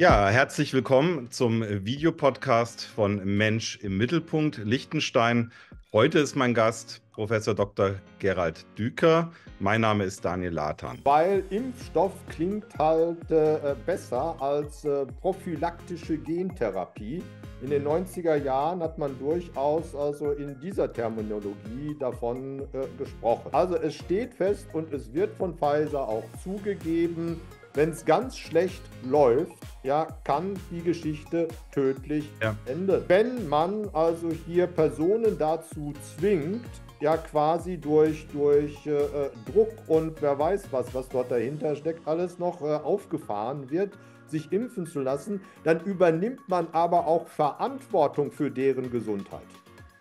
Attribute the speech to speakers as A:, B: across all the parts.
A: Ja, herzlich willkommen zum Videopodcast von Mensch im Mittelpunkt Liechtenstein. Heute ist mein Gast Professor Dr. Gerald Düker. Mein Name ist Daniel Latan.
B: Weil Impfstoff klingt halt äh, besser als äh, prophylaktische Gentherapie. In den 90er Jahren hat man durchaus also in dieser Terminologie davon äh, gesprochen. Also es steht fest und es wird von Pfizer auch zugegeben, wenn es ganz schlecht läuft, ja, kann die Geschichte tödlich ja. enden. Wenn man also hier Personen dazu zwingt, ja quasi durch, durch äh, äh, Druck und wer weiß was, was dort dahinter steckt, alles noch äh, aufgefahren wird, sich impfen zu lassen, dann übernimmt man aber auch Verantwortung für deren Gesundheit.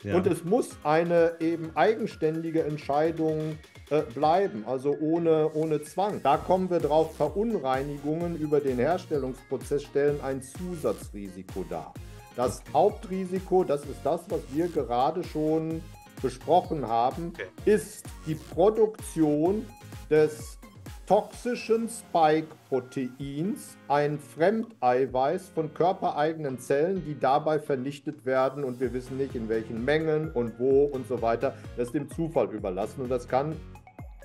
B: Ja. Und es muss eine eben eigenständige Entscheidung äh, bleiben, also ohne, ohne Zwang. Da kommen wir drauf, Verunreinigungen über den Herstellungsprozess stellen ein Zusatzrisiko dar. Das Hauptrisiko, das ist das, was wir gerade schon besprochen haben, ist die Produktion des toxischen Spike-Proteins, ein Fremdeiweiß von körpereigenen Zellen, die dabei vernichtet werden und wir wissen nicht in welchen Mengen und wo und so weiter. Das ist dem Zufall überlassen und das kann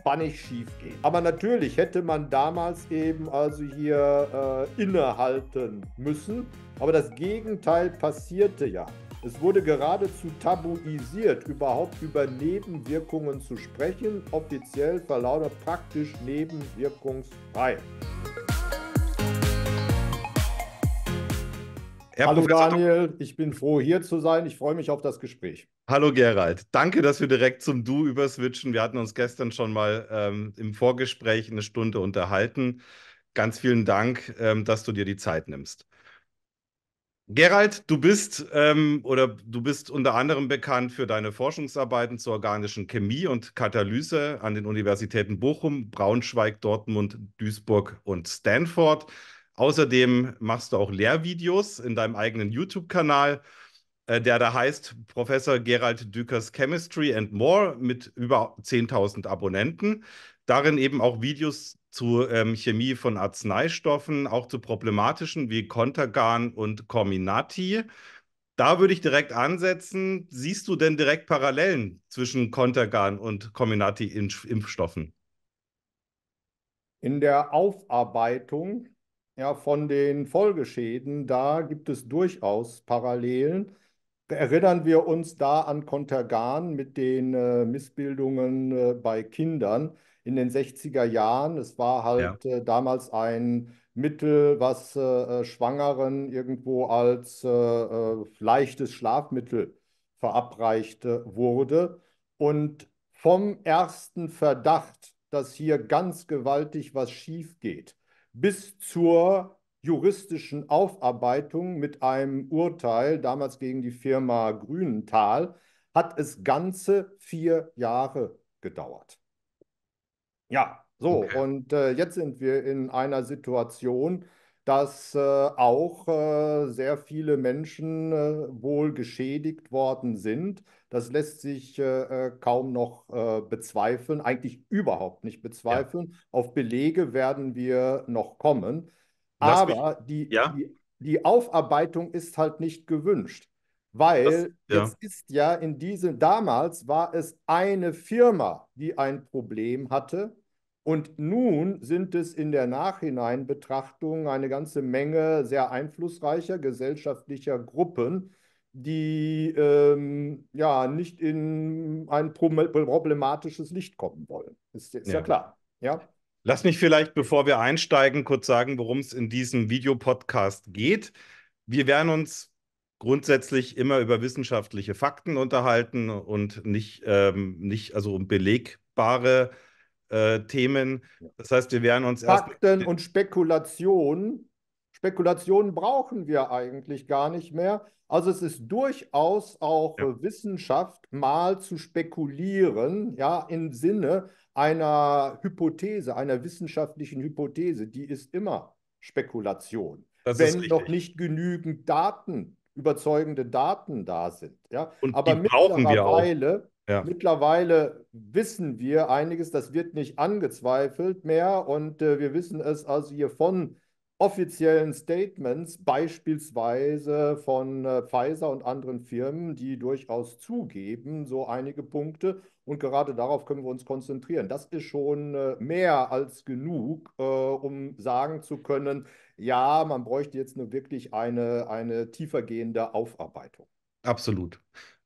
B: bannig schief geht. Aber natürlich hätte man damals eben also hier äh, innehalten müssen. Aber das Gegenteil passierte ja. Es wurde geradezu tabuisiert, überhaupt über Nebenwirkungen zu sprechen. Offiziell verlautet praktisch nebenwirkungsfrei. Herr Hallo Professor Daniel, ich bin froh, hier zu sein. Ich freue mich auf das Gespräch. Hallo Gerald, danke,
A: dass wir direkt zum Du überswitchen. Wir hatten uns gestern schon mal ähm, im Vorgespräch eine Stunde unterhalten. Ganz vielen Dank, ähm, dass du dir die Zeit nimmst. Gerald, du bist ähm, oder du bist unter anderem bekannt für deine Forschungsarbeiten zur organischen Chemie und Katalyse an den Universitäten Bochum, Braunschweig, Dortmund, Duisburg und Stanford. Außerdem machst du auch Lehrvideos in deinem eigenen YouTube-Kanal, äh, der da heißt Professor Gerald Dükers Chemistry and More mit über 10.000 Abonnenten. Darin eben auch Videos zu ähm, Chemie von Arzneistoffen, auch zu problematischen wie Kontergan und Cominati. Da würde ich direkt ansetzen. Siehst du denn direkt Parallelen zwischen Kontergan und Cominati-Impfstoffen?
B: In der Aufarbeitung ja, von den Folgeschäden, da gibt es durchaus Parallelen. Erinnern wir uns da an Kontergan mit den äh, Missbildungen äh, bei Kindern in den 60er Jahren. Es war halt ja. äh, damals ein Mittel, was äh, äh, Schwangeren irgendwo als äh, leichtes Schlafmittel verabreicht wurde. Und vom ersten Verdacht, dass hier ganz gewaltig was schief geht, bis zur juristischen Aufarbeitung mit einem Urteil, damals gegen die Firma Grünenthal, hat es ganze vier Jahre gedauert. Ja, so, okay. und äh, jetzt sind wir in einer Situation, dass äh, auch äh, sehr viele Menschen äh, wohl geschädigt worden sind. Das lässt sich äh, äh, kaum noch äh, bezweifeln, eigentlich überhaupt nicht bezweifeln. Ja. Auf Belege werden wir noch kommen. Lass Aber mich, die, ja? die, die, Aufarbeitung ist halt nicht gewünscht, weil das, ja. jetzt ist ja in diesem, damals war es eine Firma, die ein Problem hatte und nun sind es in der Nachhineinbetrachtung eine ganze Menge sehr einflussreicher gesellschaftlicher Gruppen, die ähm, ja nicht in ein problematisches Licht kommen wollen. Ist, ist ja. ja klar. Ja.
A: Lass mich vielleicht, bevor wir einsteigen, kurz sagen, worum es in diesem Videopodcast geht. Wir werden uns grundsätzlich immer über wissenschaftliche Fakten unterhalten und nicht, ähm, nicht also um belegbare äh, äh, Themen. Das heißt, wir werden uns Fakten erst.
B: Fakten und Spekulationen. Spekulationen brauchen wir eigentlich gar nicht mehr. Also es ist durchaus auch ja. Wissenschaft, mal zu spekulieren, ja, im Sinne einer Hypothese, einer wissenschaftlichen Hypothese. Die ist immer Spekulation, das wenn doch nicht genügend Daten, überzeugende Daten da sind. Ja. Und Aber die brauchen wir auch. Ja. Mittlerweile wissen wir einiges, das wird nicht angezweifelt mehr und äh, wir wissen es also hier von offiziellen Statements, beispielsweise von äh, Pfizer und anderen Firmen, die durchaus zugeben, so einige Punkte. Und gerade darauf können wir uns konzentrieren. Das ist schon äh, mehr als genug, äh, um sagen zu können, ja, man bräuchte jetzt nur wirklich eine, eine tiefergehende Aufarbeitung.
A: Absolut.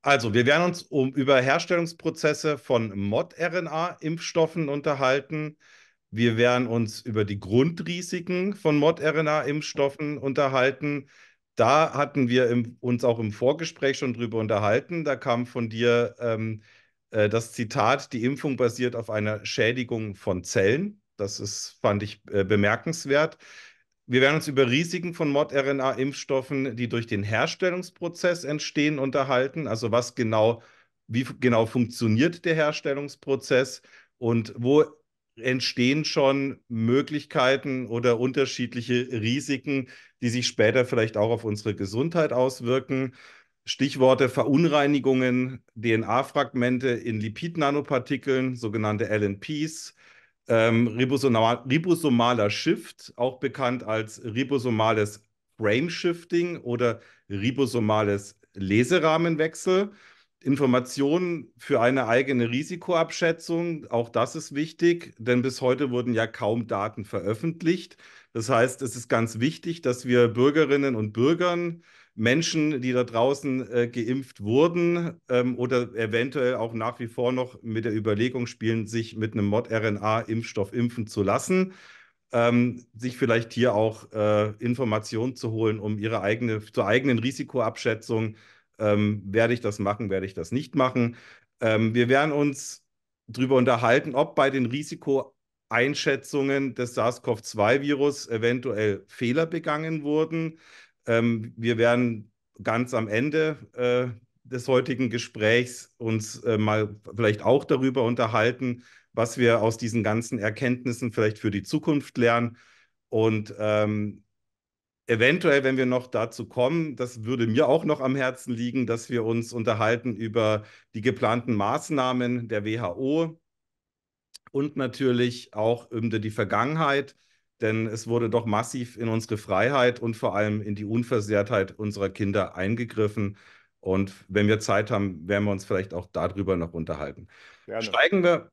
A: Also, wir werden uns um, über Herstellungsprozesse von Mod-RNA-Impfstoffen unterhalten. Wir werden uns über die Grundrisiken von Mod-RNA-Impfstoffen unterhalten. Da hatten wir im, uns auch im Vorgespräch schon drüber unterhalten. Da kam von dir ähm, äh, das Zitat, die Impfung basiert auf einer Schädigung von Zellen. Das ist, fand ich äh, bemerkenswert. Wir werden uns über Risiken von Mod-RNA-Impfstoffen, die durch den Herstellungsprozess entstehen, unterhalten. Also was genau, wie genau funktioniert der Herstellungsprozess und wo entstehen schon Möglichkeiten oder unterschiedliche Risiken, die sich später vielleicht auch auf unsere Gesundheit auswirken. Stichworte Verunreinigungen, DNA-Fragmente in Lipid-Nanopartikeln, sogenannte LNPs, ähm, ribosomal, ribosomaler Shift, auch bekannt als ribosomales Frame Shifting oder ribosomales Leserahmenwechsel. Informationen für eine eigene Risikoabschätzung, auch das ist wichtig, denn bis heute wurden ja kaum Daten veröffentlicht. Das heißt, es ist ganz wichtig, dass wir Bürgerinnen und Bürgern Menschen, die da draußen äh, geimpft wurden ähm, oder eventuell auch nach wie vor noch mit der Überlegung spielen, sich mit einem Mod-RNA-Impfstoff impfen zu lassen, ähm, sich vielleicht hier auch äh, Informationen zu holen, um ihre eigene, zur eigenen Risikoabschätzung, ähm, werde ich das machen, werde ich das nicht machen. Ähm, wir werden uns darüber unterhalten, ob bei den Risikoeinschätzungen des SARS-CoV-2-Virus eventuell Fehler begangen wurden ähm, wir werden ganz am Ende äh, des heutigen Gesprächs uns äh, mal vielleicht auch darüber unterhalten, was wir aus diesen ganzen Erkenntnissen vielleicht für die Zukunft lernen. Und ähm, eventuell, wenn wir noch dazu kommen, das würde mir auch noch am Herzen liegen, dass wir uns unterhalten über die geplanten Maßnahmen der WHO und natürlich auch über die Vergangenheit denn es wurde doch massiv in unsere Freiheit und vor allem in die Unversehrtheit unserer Kinder eingegriffen. Und wenn wir Zeit haben, werden wir uns vielleicht auch darüber noch unterhalten. Gerne. Steigen wir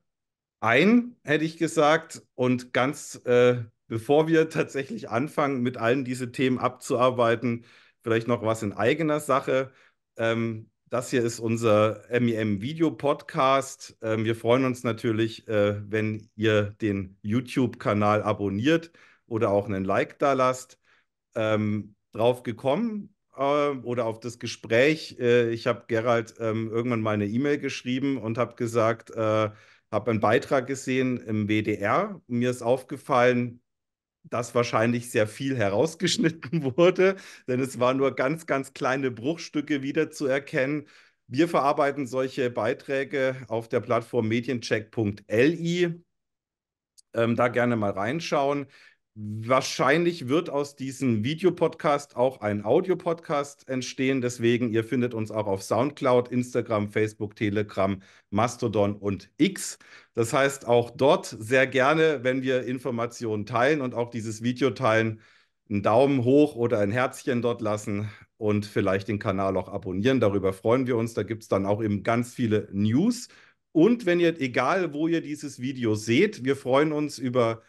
A: ein, hätte ich gesagt, und ganz äh, bevor wir tatsächlich anfangen, mit allen diese Themen abzuarbeiten, vielleicht noch was in eigener Sache. Ähm, das hier ist unser MEM e Video Podcast. Ähm, wir freuen uns natürlich, äh, wenn ihr den YouTube-Kanal abonniert oder auch einen Like da lasst. Ähm, drauf gekommen äh, oder auf das Gespräch. Äh, ich habe Gerald ähm, irgendwann mal eine E-Mail geschrieben und habe gesagt, habe einen Beitrag gesehen im WDR. Mir ist aufgefallen, dass wahrscheinlich sehr viel herausgeschnitten wurde, denn es waren nur ganz, ganz kleine Bruchstücke wiederzuerkennen. Wir verarbeiten solche Beiträge auf der Plattform mediencheck.li. Ähm, da gerne mal reinschauen. Wahrscheinlich wird aus diesem Videopodcast auch ein Audiopodcast entstehen. Deswegen, ihr findet uns auch auf SoundCloud, Instagram, Facebook, Telegram, Mastodon und X. Das heißt, auch dort sehr gerne, wenn wir Informationen teilen und auch dieses Video teilen, einen Daumen hoch oder ein Herzchen dort lassen und vielleicht den Kanal auch abonnieren. Darüber freuen wir uns. Da gibt es dann auch eben ganz viele News. Und wenn ihr, egal wo ihr dieses Video seht, wir freuen uns über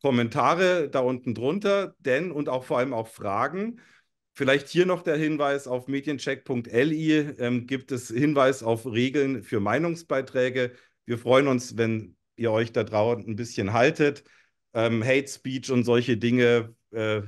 A: Kommentare da unten drunter, denn und auch vor allem auch Fragen. Vielleicht hier noch der Hinweis auf mediencheck.li ähm, gibt es Hinweis auf Regeln für Meinungsbeiträge. Wir freuen uns, wenn ihr euch da draußen ein bisschen haltet. Ähm, Hate Speech und solche Dinge äh,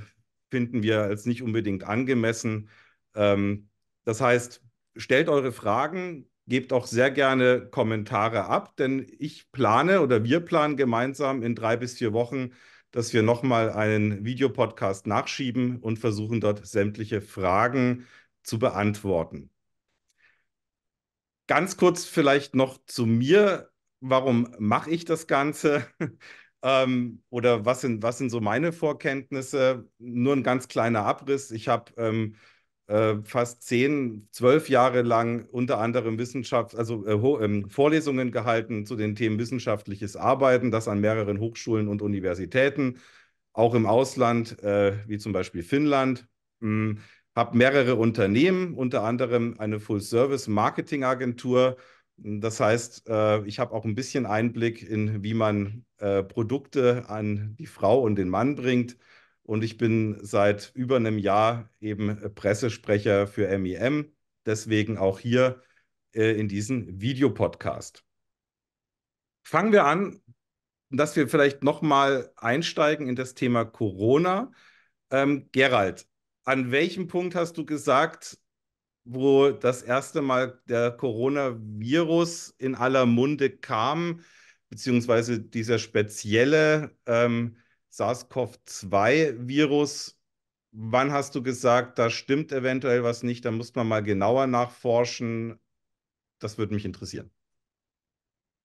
A: finden wir als nicht unbedingt angemessen. Ähm, das heißt, stellt eure Fragen, Gebt auch sehr gerne Kommentare ab, denn ich plane oder wir planen gemeinsam in drei bis vier Wochen, dass wir nochmal einen Videopodcast nachschieben und versuchen dort sämtliche Fragen zu beantworten. Ganz kurz vielleicht noch zu mir. Warum mache ich das Ganze? ähm, oder was sind, was sind so meine Vorkenntnisse? Nur ein ganz kleiner Abriss. Ich habe ähm, äh, fast zehn, zwölf Jahre lang unter anderem Wissenschaft, also äh, ähm, Vorlesungen gehalten zu den Themen wissenschaftliches Arbeiten, das an mehreren Hochschulen und Universitäten, auch im Ausland, äh, wie zum Beispiel Finnland. Mh, hm, habe mehrere Unternehmen, unter anderem eine Full-Service-Marketing-Agentur. Das heißt, äh, ich habe auch ein bisschen Einblick in, wie man äh, Produkte an die Frau und den Mann bringt. Und ich bin seit über einem Jahr eben äh, Pressesprecher für MEM, deswegen auch hier äh, in diesem Videopodcast. Fangen wir an, dass wir vielleicht nochmal einsteigen in das Thema Corona. Ähm, Gerald, an welchem Punkt hast du gesagt, wo das erste Mal der Coronavirus in aller Munde kam, beziehungsweise dieser spezielle ähm, SARS-CoV-2-Virus, wann hast du gesagt, da stimmt eventuell was nicht, da muss man mal genauer nachforschen. Das würde mich interessieren.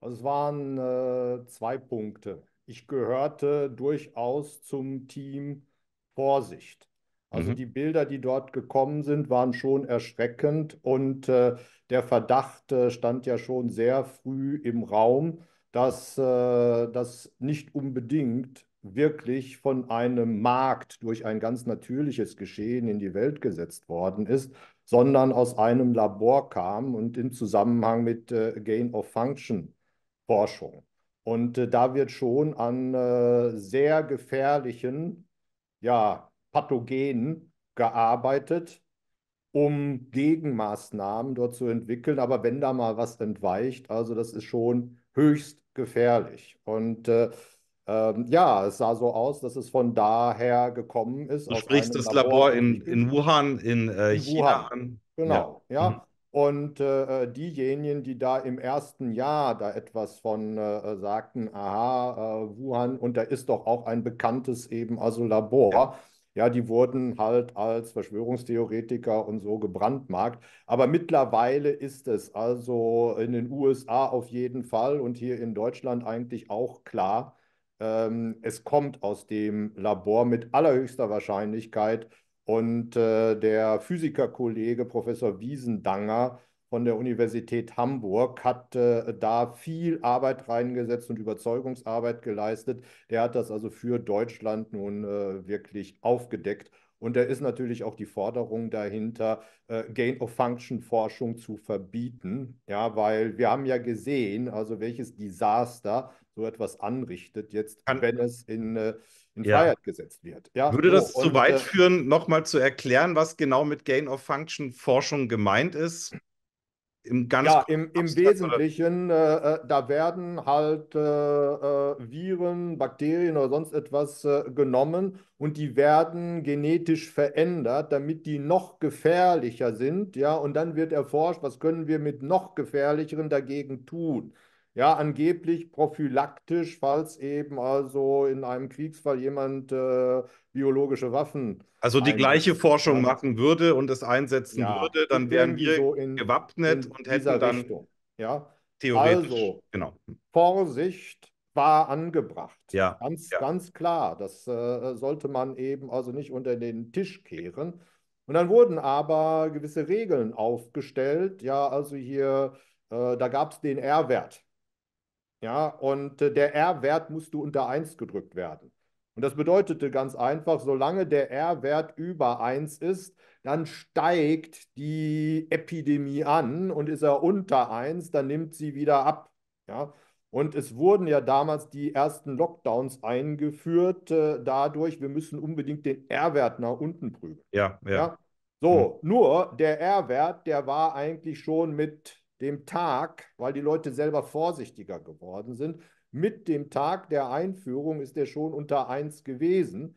B: Also es waren äh, zwei Punkte. Ich gehörte durchaus zum Team Vorsicht. Also mhm. die Bilder, die dort gekommen sind, waren schon erschreckend und äh, der Verdacht äh, stand ja schon sehr früh im Raum, dass äh, das nicht unbedingt wirklich von einem Markt durch ein ganz natürliches Geschehen in die Welt gesetzt worden ist, sondern aus einem Labor kam und im Zusammenhang mit äh, Gain-of-Function-Forschung. Und äh, da wird schon an äh, sehr gefährlichen ja, Pathogenen gearbeitet, um Gegenmaßnahmen dort zu entwickeln. Aber wenn da mal was entweicht, also das ist schon höchst gefährlich. Und äh, ähm, ja, es sah so aus, dass es von daher gekommen ist. Du sprichst das Labor, Labor
A: in, in, Wuhan, in, äh, in China Wuhan. an. Genau,
B: ja. ja. Mhm. Und äh, äh, diejenigen, die da im ersten Jahr da etwas von äh, äh sagten, aha, äh, Wuhan, und da ist doch auch ein bekanntes eben, also Labor, ja. ja, die wurden halt als Verschwörungstheoretiker und so gebrandmarkt. Aber mittlerweile ist es also in den USA auf jeden Fall und hier in Deutschland eigentlich auch klar, ähm, es kommt aus dem Labor mit allerhöchster Wahrscheinlichkeit. Und äh, der Physikerkollege Professor Wiesendanger von der Universität Hamburg hat äh, da viel Arbeit reingesetzt und Überzeugungsarbeit geleistet. Der hat das also für Deutschland nun äh, wirklich aufgedeckt. Und da ist natürlich auch die Forderung dahinter, äh, Gain-of-Function-Forschung zu verbieten. Ja, weil wir haben ja gesehen, also welches Desaster so etwas anrichtet, jetzt, Kann, wenn es in, äh, in ja. Freiheit gesetzt wird. Ja, Würde so, das zu weit äh, führen,
A: nochmal zu erklären, was genau mit
B: Gain of Function Forschung gemeint ist? Im ganz ja, im, im Wesentlichen, äh, äh, da werden halt äh, äh, Viren, Bakterien oder sonst etwas genommen und die werden genetisch verändert, damit die noch gefährlicher sind. Ja, und dann wird erforscht, was können wir mit noch gefährlicheren dagegen tun ja angeblich prophylaktisch, falls eben also in einem Kriegsfall jemand äh, biologische Waffen. Also die gleiche
A: Forschung machen würde und es einsetzen ja, würde, dann wären wir so
B: in, gewappnet in und hätten dann Richtung, ja.
A: theoretisch. Also, genau.
B: Vorsicht war angebracht. Ja, ganz, ja. ganz klar. Das äh, sollte man eben also nicht unter den Tisch kehren. Und dann wurden aber gewisse Regeln aufgestellt. Ja, also hier, äh, da gab es den R-Wert. Ja, und äh, der R-Wert musste unter 1 gedrückt werden. Und das bedeutete ganz einfach, solange der R-Wert über 1 ist, dann steigt die Epidemie an und ist er unter 1, dann nimmt sie wieder ab. Ja? Und es wurden ja damals die ersten Lockdowns eingeführt, äh, dadurch, wir müssen unbedingt den R-Wert nach unten prüfen.
A: Ja, ja. ja? So,
B: mhm. nur der R-Wert, der war eigentlich schon mit dem Tag, weil die Leute selber vorsichtiger geworden sind, mit dem Tag der Einführung ist er schon unter 1 gewesen.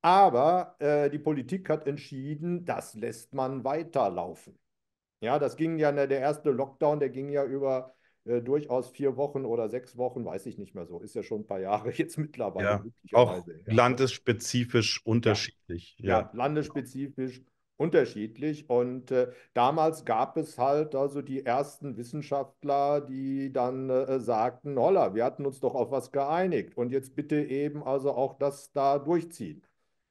B: Aber äh, die Politik hat entschieden, das lässt man weiterlaufen. Ja, das ging ja, ne, der erste Lockdown, der ging ja über äh, durchaus vier Wochen oder sechs Wochen, weiß ich nicht mehr so, ist ja schon ein paar Jahre jetzt mittlerweile. Ja, auch
A: landesspezifisch unterschiedlich. Ja, ja
B: landesspezifisch unterschiedlich. Und äh, damals gab es halt also die ersten Wissenschaftler, die dann äh, sagten, holla, wir hatten uns doch auf was geeinigt und jetzt bitte eben also auch das da durchziehen.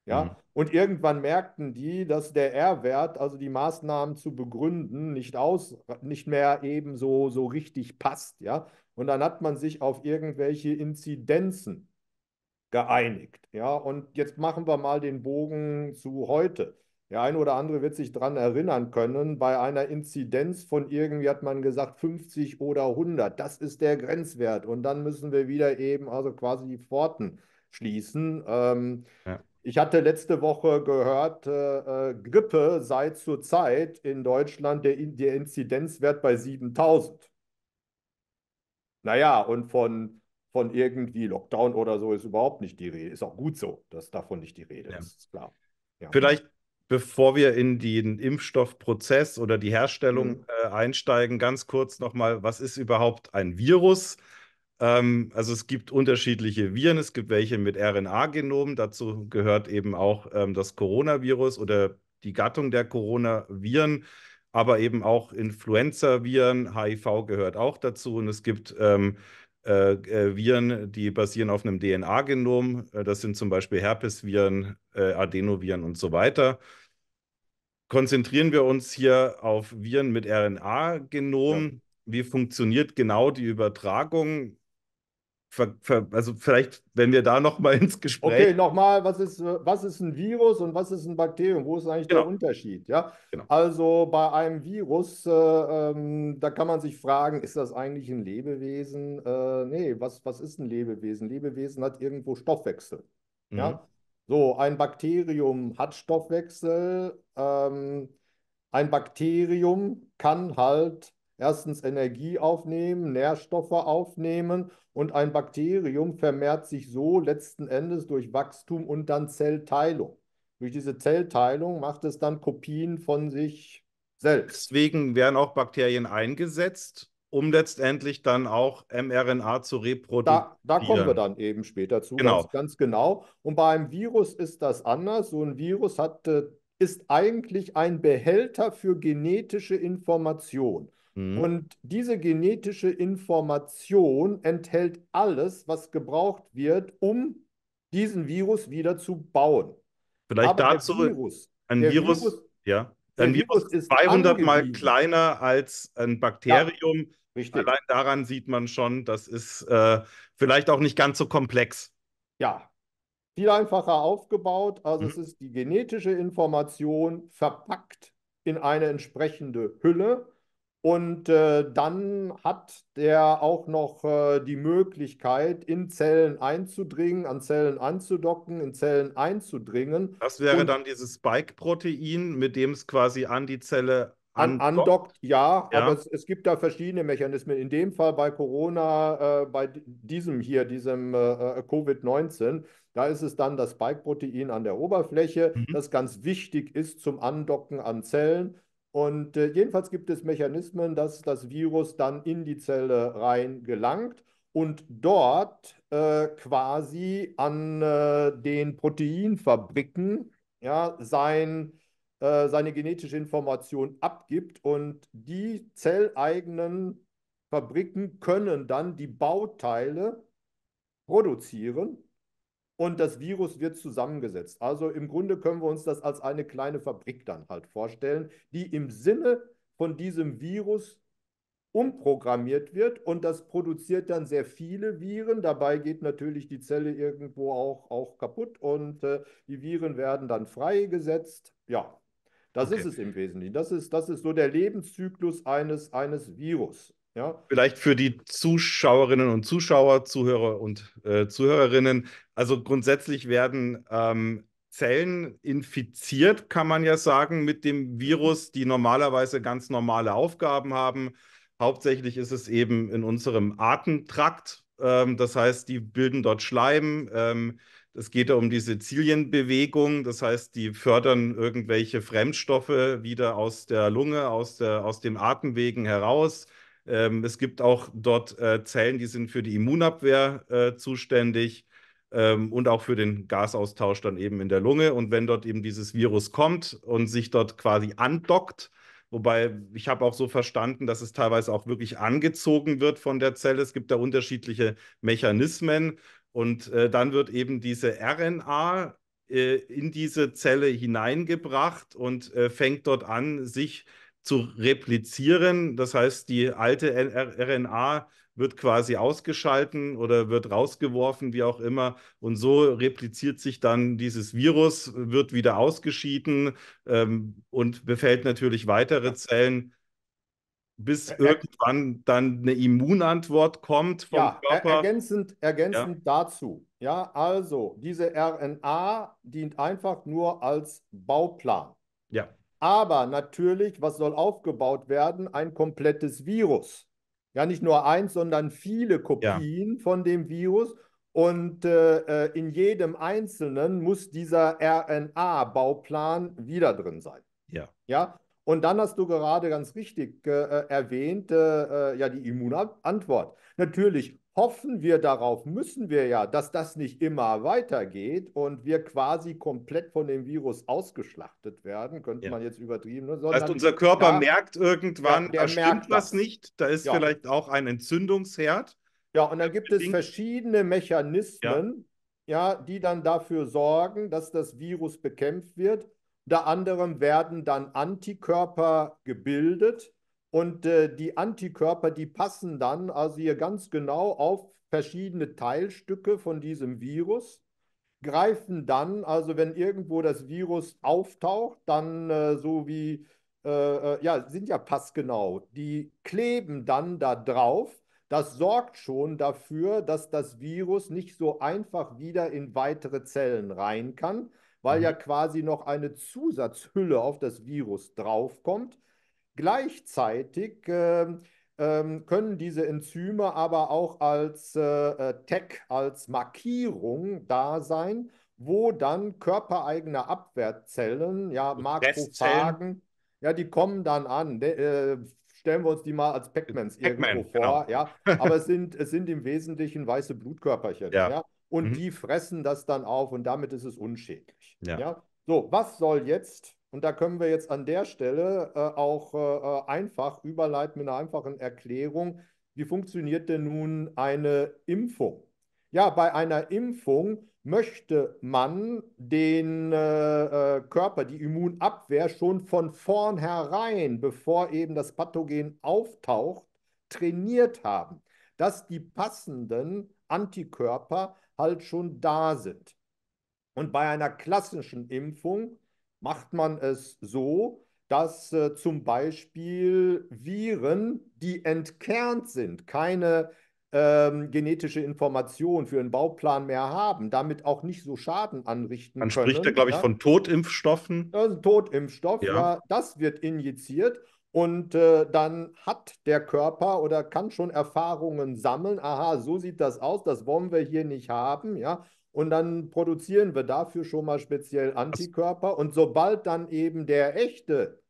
B: Ja, mhm. und irgendwann merkten die, dass der R-Wert, also die Maßnahmen zu begründen, nicht aus, nicht mehr eben so, so richtig passt, ja. Und dann hat man sich auf irgendwelche Inzidenzen geeinigt, ja. Und jetzt machen wir mal den Bogen zu heute. Der eine oder andere wird sich daran erinnern können, bei einer Inzidenz von irgendwie hat man gesagt 50 oder 100. Das ist der Grenzwert. Und dann müssen wir wieder eben also quasi die Pforten schließen. Ähm, ja. Ich hatte letzte Woche gehört, äh, äh Grippe sei zurzeit in Deutschland der, der Inzidenzwert bei 7000. Naja, und von, von irgendwie Lockdown oder so ist überhaupt nicht die Rede. Ist auch gut so, dass davon nicht die Rede ja. ist, ist klar. Ja. Vielleicht
A: bevor wir in den Impfstoffprozess oder die Herstellung mhm. äh, einsteigen, ganz kurz nochmal, was ist überhaupt ein Virus? Ähm, also es gibt unterschiedliche Viren, es gibt welche mit RNA-Genomen, dazu gehört eben auch ähm, das Coronavirus oder die Gattung der Coronaviren, aber eben auch Influenza-Viren, HIV gehört auch dazu und es gibt ähm, äh, äh Viren, die basieren auf einem DNA-Genom. Äh, das sind zum Beispiel Herpesviren, äh, Adenoviren und so weiter konzentrieren wir uns hier auf Viren mit RNA-Genom. Ja. Wie funktioniert genau die Übertragung? Ver, ver, also vielleicht, wenn wir da nochmal ins Gespräch. Okay,
B: nochmal, was ist, was ist ein Virus und was ist ein Bakterium? Wo ist eigentlich genau. der Unterschied? Ja? Genau. Also bei einem Virus, äh, ähm, da kann man sich fragen, ist das eigentlich ein Lebewesen? Äh, nee, was, was ist ein Lebewesen? Lebewesen hat irgendwo Stoffwechsel. Mhm. Ja? So, ein Bakterium hat Stoffwechsel. Ähm, ein Bakterium kann halt erstens Energie aufnehmen, Nährstoffe aufnehmen und ein Bakterium vermehrt sich so letzten Endes durch Wachstum und dann Zellteilung. Durch diese Zellteilung macht es dann Kopien von sich selbst. Deswegen werden
A: auch Bakterien eingesetzt,
B: um letztendlich dann auch mRNA zu reproduzieren. Da, da, kommen wir dann eben später zu, genau. Ganz, ganz, genau. Und bei einem Virus ist das anders. So ein Virus hat, äh, ist eigentlich ein Behälter für genetische Information. Mhm. Und diese genetische Information enthält alles, was gebraucht wird, um diesen Virus wieder zu bauen. Vielleicht Aber dazu Virus, ein Virus, Virus,
A: ja. Ein Virus, Virus ist 200 angewiesen. mal kleiner als ein Bakterium, ja. Richtig. Allein daran sieht man schon, das ist äh, vielleicht auch nicht ganz so komplex. Ja,
B: viel einfacher aufgebaut. Also mhm. es ist die genetische Information verpackt in eine entsprechende Hülle. Und äh, dann hat der auch noch äh, die Möglichkeit, in Zellen einzudringen, an Zellen anzudocken, in Zellen einzudringen. Das wäre Und dann dieses
A: Spike-Protein, mit dem es quasi
B: an die Zelle an andockt, ja, ja, aber es, es, gibt da verschiedene Mechanismen. In dem Fall bei Corona, äh, bei diesem hier, diesem äh, äh Covid-19, da ist es dann das Spike-Protein an der Oberfläche, mhm. das ganz wichtig ist zum Andocken an Zellen. Und äh, jedenfalls gibt es Mechanismen, dass das Virus dann in die Zelle rein gelangt und dort äh, quasi an äh, den Proteinfabriken ja, sein äh, seine genetische Information abgibt und die zelleigenen Fabriken können dann die Bauteile produzieren und das Virus wird zusammengesetzt. Also im Grunde können wir uns das als eine kleine Fabrik dann halt vorstellen, die im Sinne von diesem Virus umprogrammiert wird und das produziert dann sehr viele Viren. Dabei geht natürlich die Zelle irgendwo auch, auch kaputt und äh, die Viren werden dann freigesetzt. Ja, das okay. ist es im Wesentlichen. Das ist, das ist so der Lebenszyklus eines, eines Virus. Ja?
A: Vielleicht für die Zuschauerinnen und Zuschauer, Zuhörer und äh, Zuhörerinnen. Also grundsätzlich werden ähm, Zellen infiziert, kann man ja sagen, mit dem Virus, die normalerweise ganz normale Aufgaben haben. Hauptsächlich ist es eben in unserem Atemtrakt. Ähm, das heißt, die bilden dort Schleim. Ähm, es geht um die Sizilienbewegung, das heißt, die fördern irgendwelche Fremdstoffe wieder aus der Lunge, aus, der, aus den Atemwegen heraus. Ähm, es gibt auch dort äh, Zellen, die sind für die Immunabwehr äh, zuständig ähm, und auch für den Gasaustausch dann eben in der Lunge. Und wenn dort eben dieses Virus kommt und sich dort quasi andockt, Wobei ich habe auch so verstanden, dass es teilweise auch wirklich angezogen wird von der Zelle. Es gibt da unterschiedliche Mechanismen. Und äh, dann wird eben diese RNA äh, in diese Zelle hineingebracht und äh, fängt dort an, sich zu replizieren. Das heißt, die alte RNA wird quasi ausgeschalten oder wird rausgeworfen, wie auch immer. Und so repliziert sich dann dieses Virus, wird wieder ausgeschieden ähm, und befällt natürlich weitere Zellen bis er, irgendwann dann eine Immunantwort
B: kommt vom ja, Körper. Er, ergänzend, ergänzend ja. dazu. Ja, also diese RNA dient einfach nur als Bauplan. Ja. Aber natürlich, was soll aufgebaut werden? Ein komplettes Virus. Ja, nicht nur eins, sondern viele Kopien ja. von dem Virus. Und äh, äh, in jedem einzelnen muss dieser RNA-Bauplan wieder drin sein. Ja. Ja, und dann hast du gerade ganz richtig äh, erwähnt, äh, ja, die Immunantwort. Natürlich hoffen wir darauf, müssen wir ja, dass das nicht immer weitergeht und wir quasi komplett von dem Virus ausgeschlachtet werden, könnte ja. man jetzt übertrieben. Ne, das heißt, unser Körper ja, merkt irgendwann, ja, da stimmt was nicht, da ist vielleicht auch ein Entzündungsherd. Ja, und dann gibt es verschiedene Mechanismen, ja, die dann dafür sorgen, dass das Virus bekämpft wird. Unter anderem werden dann Antikörper gebildet und äh, die Antikörper, die passen dann also hier ganz genau auf verschiedene Teilstücke von diesem Virus, greifen dann, also wenn irgendwo das Virus auftaucht, dann äh, so wie, äh, äh ja, sind ja passgenau, die kleben dann da drauf. Das sorgt schon dafür, dass das Virus nicht so einfach wieder in weitere Zellen rein kann, weil mhm. ja quasi noch eine Zusatzhülle auf das Virus draufkommt. Gleichzeitig äh, äh, können diese Enzyme aber auch als äh, äh, Tag, als Markierung da sein, wo dann körpereigene Abwehrzellen, ja, Makrophagen, ja, die kommen dann an. De, ne, äh, stellen wir uns die mal als Pac-Mans Pac irgendwo genau. vor. Genau. Ja? Aber es sind, es sind im Wesentlichen weiße Blutkörperchen. Ja. ja? und mhm. die fressen das dann auf und damit ist es unschädlich. Ja. ja. So, was soll jetzt, und da können wir jetzt an der Stelle äh, auch äh, äh einfach überleiten mit einer einfachen Erklärung, wie funktioniert denn nun eine Impfung? Ja, bei einer Impfung möchte man den äh, äh Körper, die Immunabwehr schon von vornherein, bevor eben das Pathogen auftaucht, trainiert haben, dass die passenden Antikörper halt schon da sind. Und bei einer klassischen Impfung macht man es so, dass äh, zum Beispiel Viren, die entkernt sind, keine ähm, genetische Information für einen Bauplan mehr haben, damit auch nicht so Schaden anrichten Man können. Man spricht da, glaube ja? ich, von Totimpfstoffen. Also Totimpfstoff, ja. ja. das wird injiziert und äh, dann hat der Körper oder kann schon Erfahrungen sammeln. Aha, so sieht das aus, das wollen wir hier nicht haben, ja. Und dann produzieren wir dafür schon mal speziell Antikörper. Und sobald dann eben der echte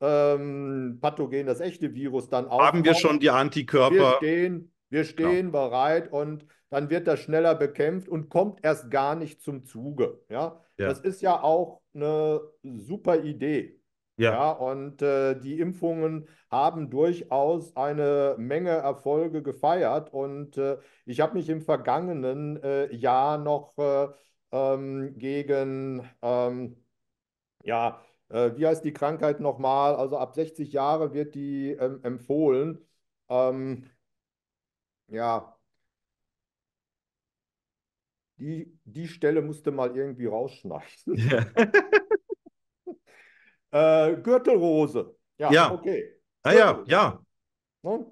B: ähm, Pathogen, das echte Virus dann auch. Haben wir schon die Antikörper? Wir stehen, wir genau. stehen genau. bereit und dann wird das schneller bekämpft und kommt erst gar nicht zum Zuge. Ja? ja. Das ist ja auch eine super Idee. Ja. ja und äh, die Impfungen haben durchaus eine Menge Erfolge gefeiert. Und äh, ich habe mich im vergangenen äh, Jahr noch äh, ähm, gegen, ähm, ja, äh, wie heißt die Krankheit nochmal? Also ab 60 Jahre wird die ähm, empfohlen. Ähm, ja, die, die Stelle musste mal irgendwie rausschneiden. Ja. Äh, Gürtelrose. Ja, ja. okay. Ah, ja, ja. Ne?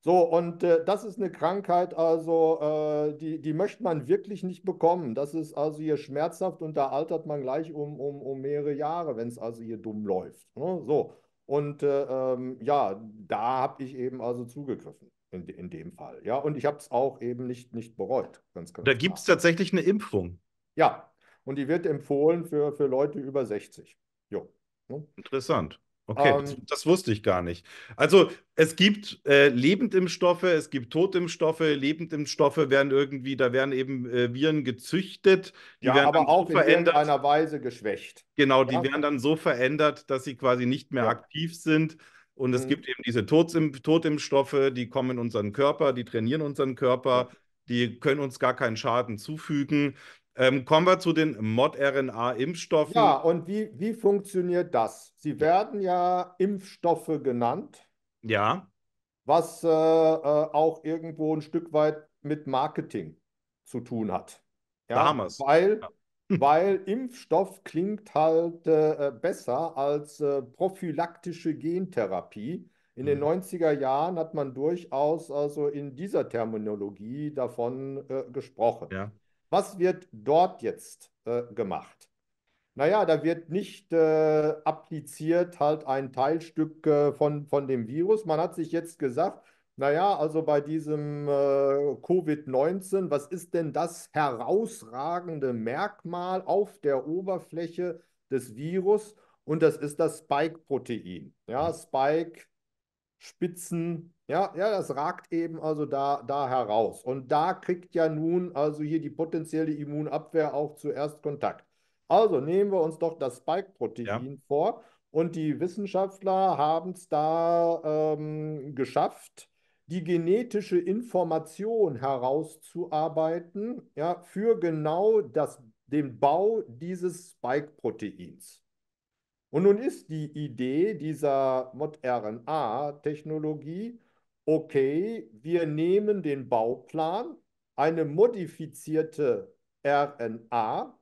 B: So, und äh, das ist eine Krankheit, also äh, die, die möchte man wirklich nicht bekommen. Das ist also hier schmerzhaft und da altert man gleich um, um, um mehrere Jahre, wenn es also hier dumm läuft. Ne? So, und äh, ähm, ja, da habe ich eben also zugegriffen. In, in dem Fall. Ja, und ich habe es auch eben nicht, nicht bereut. Ganz, ganz da gibt es
A: tatsächlich eine Impfung.
B: Ja, und die wird empfohlen für, für Leute über 60. Jo. Ne?
A: Interessant. Okay, um, das, ähm, das, wusste ich gar nicht. Also es gibt äh, Lebendimpfstoffe, es gibt Totimpfstoffe. Lebendimpfstoffe werden irgendwie, da werden eben äh, Viren gezüchtet. Die ja, werden aber auch so in irgendeiner
B: Weise geschwächt.
A: Genau, die ja. werden dann so verändert, dass sie quasi nicht mehr ja. aktiv sind. Und es mhm. gibt eben diese Totimpf Totimpfstoffe, die kommen in unseren Körper, die trainieren unseren Körper, die können uns gar keinen Schaden zufügen. Ähm, kommen wir zu den
B: Mod-RNA-Impfstoffen. Ja, und wie, wie funktioniert das? Sie werden ja Impfstoffe genannt. Ja. Was äh, äh, auch irgendwo ein Stück weit mit Marketing zu tun hat. Ja, Damals. Weil, ja. weil Impfstoff klingt halt äh, äh, besser als äh, prophylaktische Gentherapie. In den 90er mhm. Jahren hat man durchaus also in dieser Terminologie davon äh, gesprochen. Ja. Was wird dort jetzt äh, gemacht? Naja, da wird nicht äh, appliziert halt ein Teilstück äh, von, von dem Virus. Man hat sich jetzt gesagt, naja, also bei diesem äh, Covid-19, was ist denn das herausragende Merkmal auf der Oberfläche des Virus? Und das ist das Spike-Protein. Ja, mhm. Spike Spitzen, ja, ja, das ragt eben also da, da heraus. Und da kriegt ja nun also hier die potenzielle Immunabwehr auch zuerst Kontakt. Also nehmen wir uns doch das Spike-Protein ja. vor. Und die Wissenschaftler haben es da ähm, geschafft, die genetische Information herauszuarbeiten ja, für genau das, den Bau dieses Spike-Proteins. Und nun ist die Idee dieser modrna technologie okay, wir nehmen den Bauplan, eine modifizierte RNA.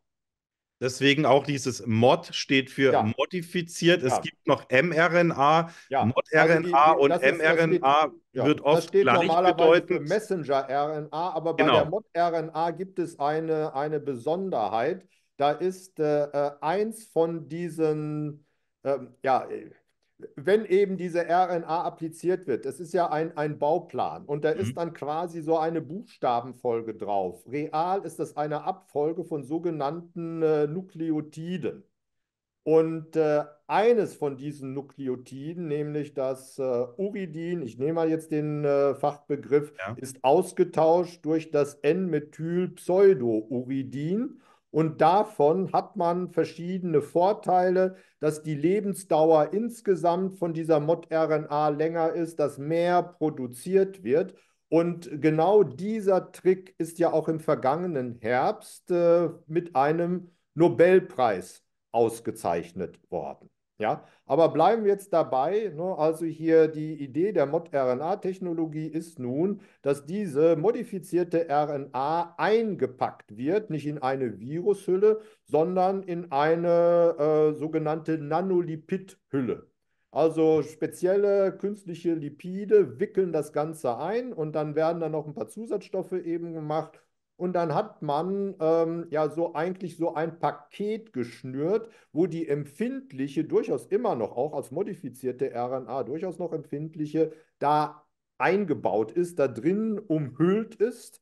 A: Deswegen auch dieses Mod steht für ja. modifiziert. Ja. Es gibt noch mRNA, ja. ModRNA also und ist, mRNA steht, wird oft das steht gleich normalerweise bedeutend.
B: Messenger-RNA, aber bei genau. der ModRNA gibt es eine, eine Besonderheit da ist äh, äh, eins von diesen, ähm, ja, äh, wenn eben diese RNA appliziert wird, das ist ja ein, ein Bauplan und da mhm. ist dann quasi so eine Buchstabenfolge drauf. Real ist das eine Abfolge von sogenannten äh, Nukleotiden. Und äh, eines von diesen Nukleotiden, nämlich das äh, Uridin, ich nehme mal jetzt den äh, Fachbegriff, ja. ist ausgetauscht durch das N-Methyl-Pseudo-Uridin. Und davon hat man verschiedene Vorteile, dass die Lebensdauer insgesamt von dieser Mod-RNA länger ist, dass mehr produziert wird. Und genau dieser Trick ist ja auch im vergangenen Herbst äh, mit einem Nobelpreis ausgezeichnet worden. Ja, aber bleiben wir jetzt dabei. Ne? Also hier die Idee der Mod-RNA-Technologie ist nun, dass diese modifizierte RNA eingepackt wird, nicht in eine Virushülle, sondern in eine äh, sogenannte Nanolipid-Hülle. Also spezielle künstliche Lipide wickeln das Ganze ein und dann werden da noch ein paar Zusatzstoffe eben gemacht und dann hat man ähm, ja so eigentlich so ein Paket geschnürt, wo die empfindliche, durchaus immer noch, auch als modifizierte RNA, durchaus noch empfindliche, da eingebaut ist, da drin umhüllt ist.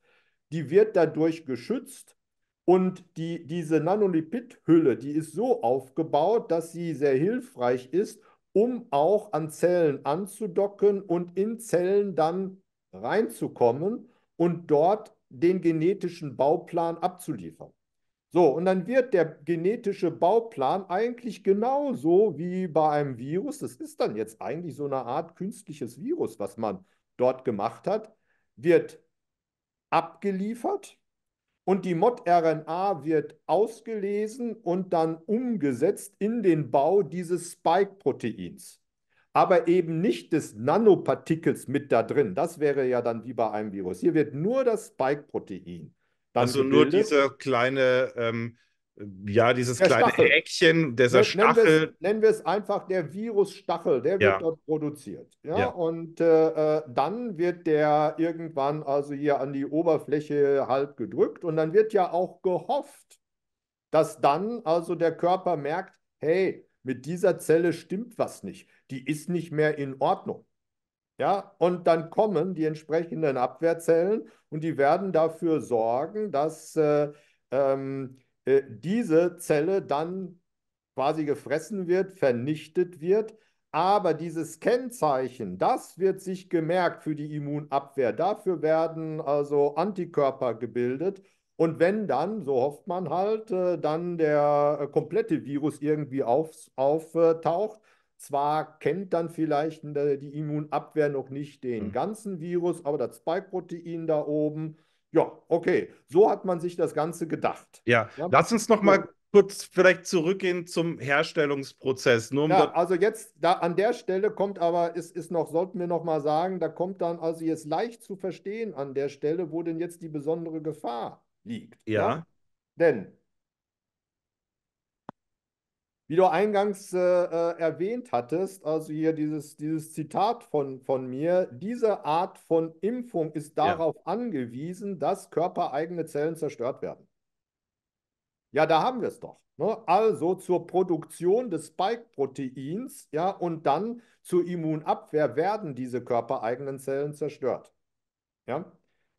B: Die wird dadurch geschützt und die, diese Nanolipidhülle, die ist so aufgebaut, dass sie sehr hilfreich ist, um auch an Zellen anzudocken und in Zellen dann reinzukommen und dort den genetischen Bauplan abzuliefern. So, und dann wird der genetische Bauplan eigentlich genauso wie bei einem Virus, das ist dann jetzt eigentlich so eine Art künstliches Virus, was man dort gemacht hat, wird abgeliefert und die Mod-RNA wird ausgelesen und dann umgesetzt in den Bau dieses Spike-Proteins aber eben nicht des Nanopartikels mit da drin. Das wäre ja dann wie bei einem Virus. Hier wird nur das Spike-Protein. Also gebildet. nur
A: dieser kleine, ähm, ja, dieses der kleine Stachel. Eckchen, dieser ne, nennen Stachel. Wir
B: es, nennen wir es einfach der Virusstachel, der ja. wird dort produziert. Ja, ja. und äh, äh, dann wird der irgendwann also hier an die Oberfläche halb gedrückt und dann wird ja auch gehofft, dass dann also der Körper merkt, hey, mit dieser Zelle stimmt was nicht. Die ist nicht mehr in Ordnung. Ja, und dann kommen die entsprechenden Abwehrzellen und die werden dafür sorgen, dass äh, ähm, äh, diese Zelle dann quasi gefressen wird, vernichtet wird. Aber dieses Kennzeichen, das wird sich gemerkt für die Immunabwehr. Dafür werden also Antikörper gebildet und wenn dann, so hofft man halt, äh, dann der äh, komplette Virus irgendwie auf, auftaucht, zwar kennt dann vielleicht äh, die Immunabwehr noch nicht den mhm. ganzen Virus, aber das Spike-Protein da oben. Ja, okay. So hat man sich das Ganze gedacht.
A: Ja, ja. lass
B: uns noch mal kurz vielleicht zurückgehen zum Herstellungsprozess. Nur um ja, also jetzt da an der Stelle kommt aber, ist, ist noch, sollten wir noch mal sagen, da kommt dann also jetzt leicht zu verstehen an der Stelle, wo denn jetzt die besondere Gefahr liegt. Ja. ja? Denn, wie du eingangs äh, äh, erwähnt hattest, also hier dieses, dieses Zitat von, von mir, diese Art von Impfung ist darauf ja. angewiesen, dass körpereigene Zellen zerstört werden. Ja, da haben wir es doch. Ne? Also zur Produktion des Spike-Proteins ja, und dann zur Immunabwehr werden diese körpereigenen Zellen zerstört. Ja?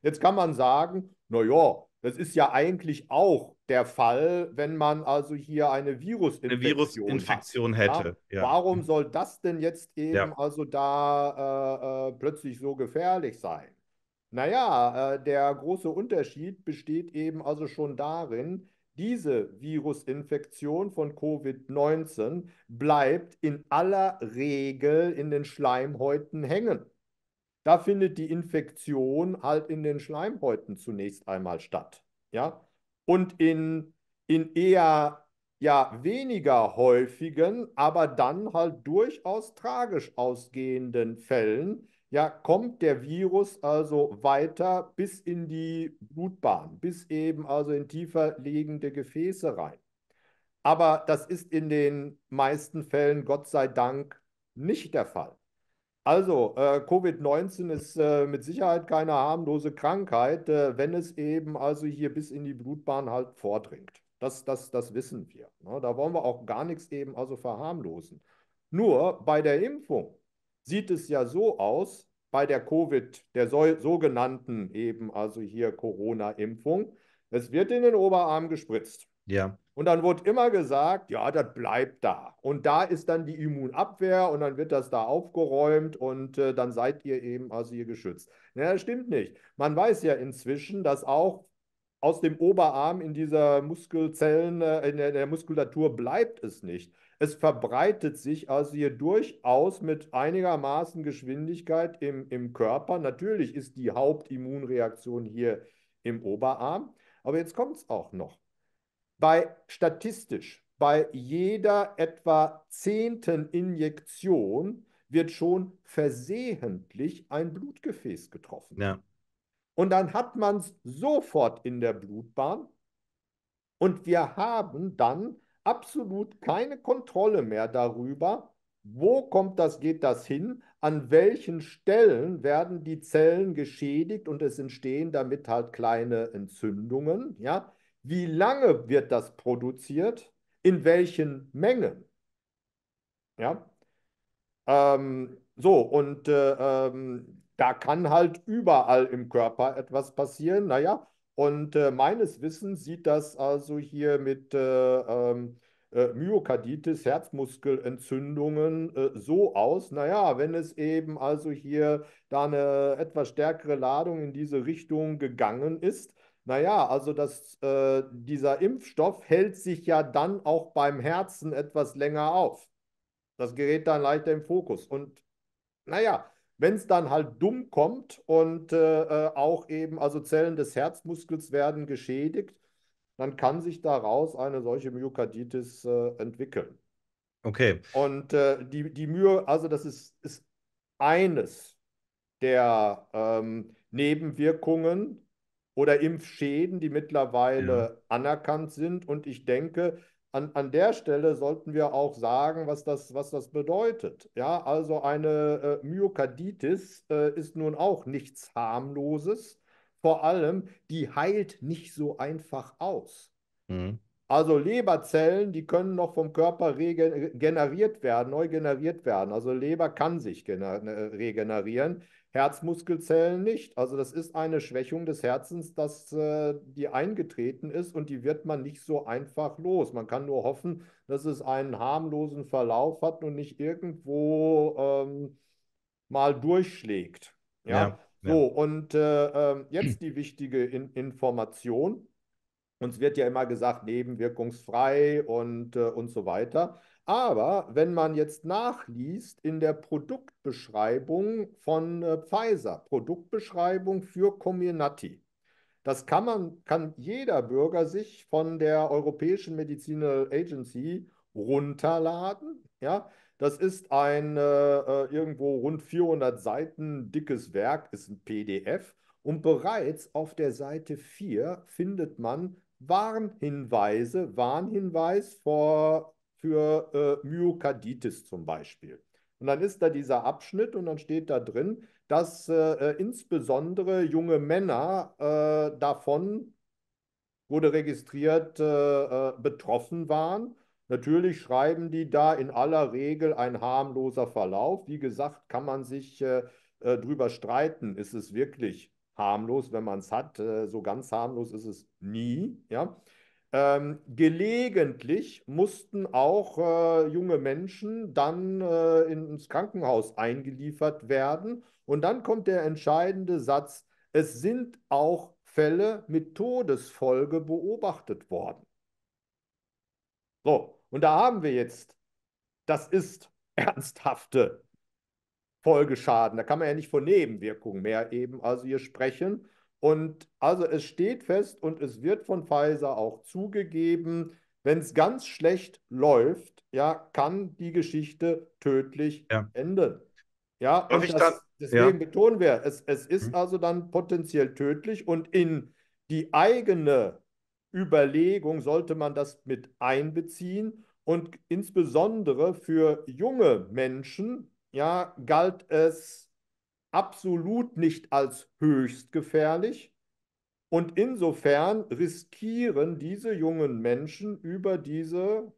B: Jetzt kann man sagen, naja, das ist ja eigentlich auch der Fall, wenn man also hier eine Virusinfektion, eine Virusinfektion hat, hätte. Ja? Ja. Warum mhm. soll das denn jetzt eben ja. also da äh, äh, plötzlich so gefährlich sein? Naja, äh, der große Unterschied besteht eben also schon darin, diese Virusinfektion von Covid-19 bleibt in aller Regel in den Schleimhäuten hängen da findet die Infektion halt in den Schleimhäuten zunächst einmal statt. Ja? Und in, in eher ja, weniger häufigen, aber dann halt durchaus tragisch ausgehenden Fällen, ja, kommt der Virus also weiter bis in die Blutbahn, bis eben also in tiefer liegende Gefäße rein. Aber das ist in den meisten Fällen, Gott sei Dank, nicht der Fall. Also, äh, Covid-19 ist äh, mit Sicherheit keine harmlose Krankheit, äh, wenn es eben also hier bis in die Blutbahn halt vordringt. Das, das, das wissen wir. Ne? Da wollen wir auch gar nichts eben also verharmlosen. Nur bei der Impfung sieht es ja so aus, bei der Covid, der so, sogenannten eben also hier Corona-Impfung, es wird in den Oberarm gespritzt. Ja. Und dann wurde immer gesagt, ja, das bleibt da. Und da ist dann die Immunabwehr und dann wird das da aufgeräumt und äh, dann seid ihr eben also hier geschützt. Ja, das stimmt nicht. Man weiß ja inzwischen, dass auch aus dem Oberarm in dieser Muskelzellen, äh, in der, der Muskulatur bleibt es nicht. Es verbreitet sich also hier durchaus mit einigermaßen Geschwindigkeit im, im Körper. Natürlich ist die Hauptimmunreaktion hier im Oberarm, aber jetzt kommt es auch noch. Bei statistisch bei jeder etwa zehnten Injektion wird schon versehentlich ein Blutgefäß getroffen. Ja. Und dann hat man es sofort in der Blutbahn und wir haben dann absolut keine Kontrolle mehr darüber, wo kommt das, geht das hin, an welchen Stellen werden die Zellen geschädigt und es entstehen damit halt kleine Entzündungen, ja wie lange wird das produziert, in welchen Mengen. Ja? Ähm, so, und äh, ähm, da kann halt überall im Körper etwas passieren. Naja, und äh, meines Wissens sieht das also hier mit äh, ähm, äh Myokarditis, Herzmuskelentzündungen äh, so aus. Naja, wenn es eben also hier da eine etwas stärkere Ladung in diese Richtung gegangen ist, naja, also das, äh, dieser Impfstoff hält sich ja dann auch beim Herzen etwas länger auf. Das gerät dann leichter im Fokus. Und naja, wenn es dann halt dumm kommt und äh, äh, auch eben, also Zellen des Herzmuskels werden geschädigt, dann kann sich daraus eine solche Myokarditis äh, entwickeln. Okay. Und äh, die, die Mühe, also das ist, ist eines der ähm, Nebenwirkungen oder Impfschäden, die mittlerweile mhm. anerkannt sind. Und ich denke, an, an der Stelle sollten wir auch sagen, was das, was das bedeutet. Ja, also eine äh, Myokarditis äh, ist nun auch nichts harmloses. Vor allem, die heilt nicht so einfach aus. Mhm. Also Leberzellen, die können noch vom Körper regeneriert werden, neu generiert werden. Also Leber kann sich äh, regenerieren. Herzmuskelzellen nicht. Also das ist eine Schwächung des Herzens, dass äh, die eingetreten ist und die wird man nicht so einfach los. Man kann nur hoffen, dass es einen harmlosen Verlauf hat und nicht irgendwo ähm, mal durchschlägt. Ja. ja, So, und äh, ähm, jetzt die wichtige In Information. Uns wird ja immer gesagt, nebenwirkungsfrei und, äh, und so weiter. Aber wenn man jetzt nachliest in der Produktbeschreibung von äh, Pfizer, Produktbeschreibung für Comirnaty, das kann man, kann jeder Bürger sich von der Europäischen Medicinal äh, Agency runterladen. Ja, das ist ein äh, äh irgendwo rund 400 Seiten dickes Werk, ist ein PDF. Und bereits auf der Seite 4 findet man Warnhinweise, Warnhinweis vor für äh, Myokarditis zum Beispiel. Und dann ist da dieser Abschnitt und dann steht da drin, dass äh, äh insbesondere junge Männer äh, davon wurde registriert äh, äh, betroffen waren. Natürlich schreiben die da in aller Regel ein harmloser Verlauf. Wie gesagt, kann man sich drüber streiten, ist es wirklich harmlos, wenn man es hat. so ganz harmlos ist es nie. Ja? Ähm, gelegentlich mussten auch äh, junge Menschen dann äh, ins Krankenhaus eingeliefert werden. Und dann kommt der entscheidende Satz, es sind auch Fälle mit Todesfolge beobachtet worden. So, und da haben wir jetzt, das ist ernsthafte Folgeschaden. Da kann man ja nicht von Nebenwirkungen mehr eben also hier sprechen. Und also es steht fest und es wird von Pfizer auch zugegeben, wenn es ganz schlecht läuft, ja, kann die Geschichte tödlich ja. enden. Ja, das, dann, deswegen ja. betonen wir, es, es ist mhm. also dann potenziell tödlich und in die eigene Überlegung sollte man das mit einbeziehen. Und insbesondere für junge Menschen ja, galt es absolut nicht als höchst gefährlich. Und insofern riskieren diese jungen Menschen über diese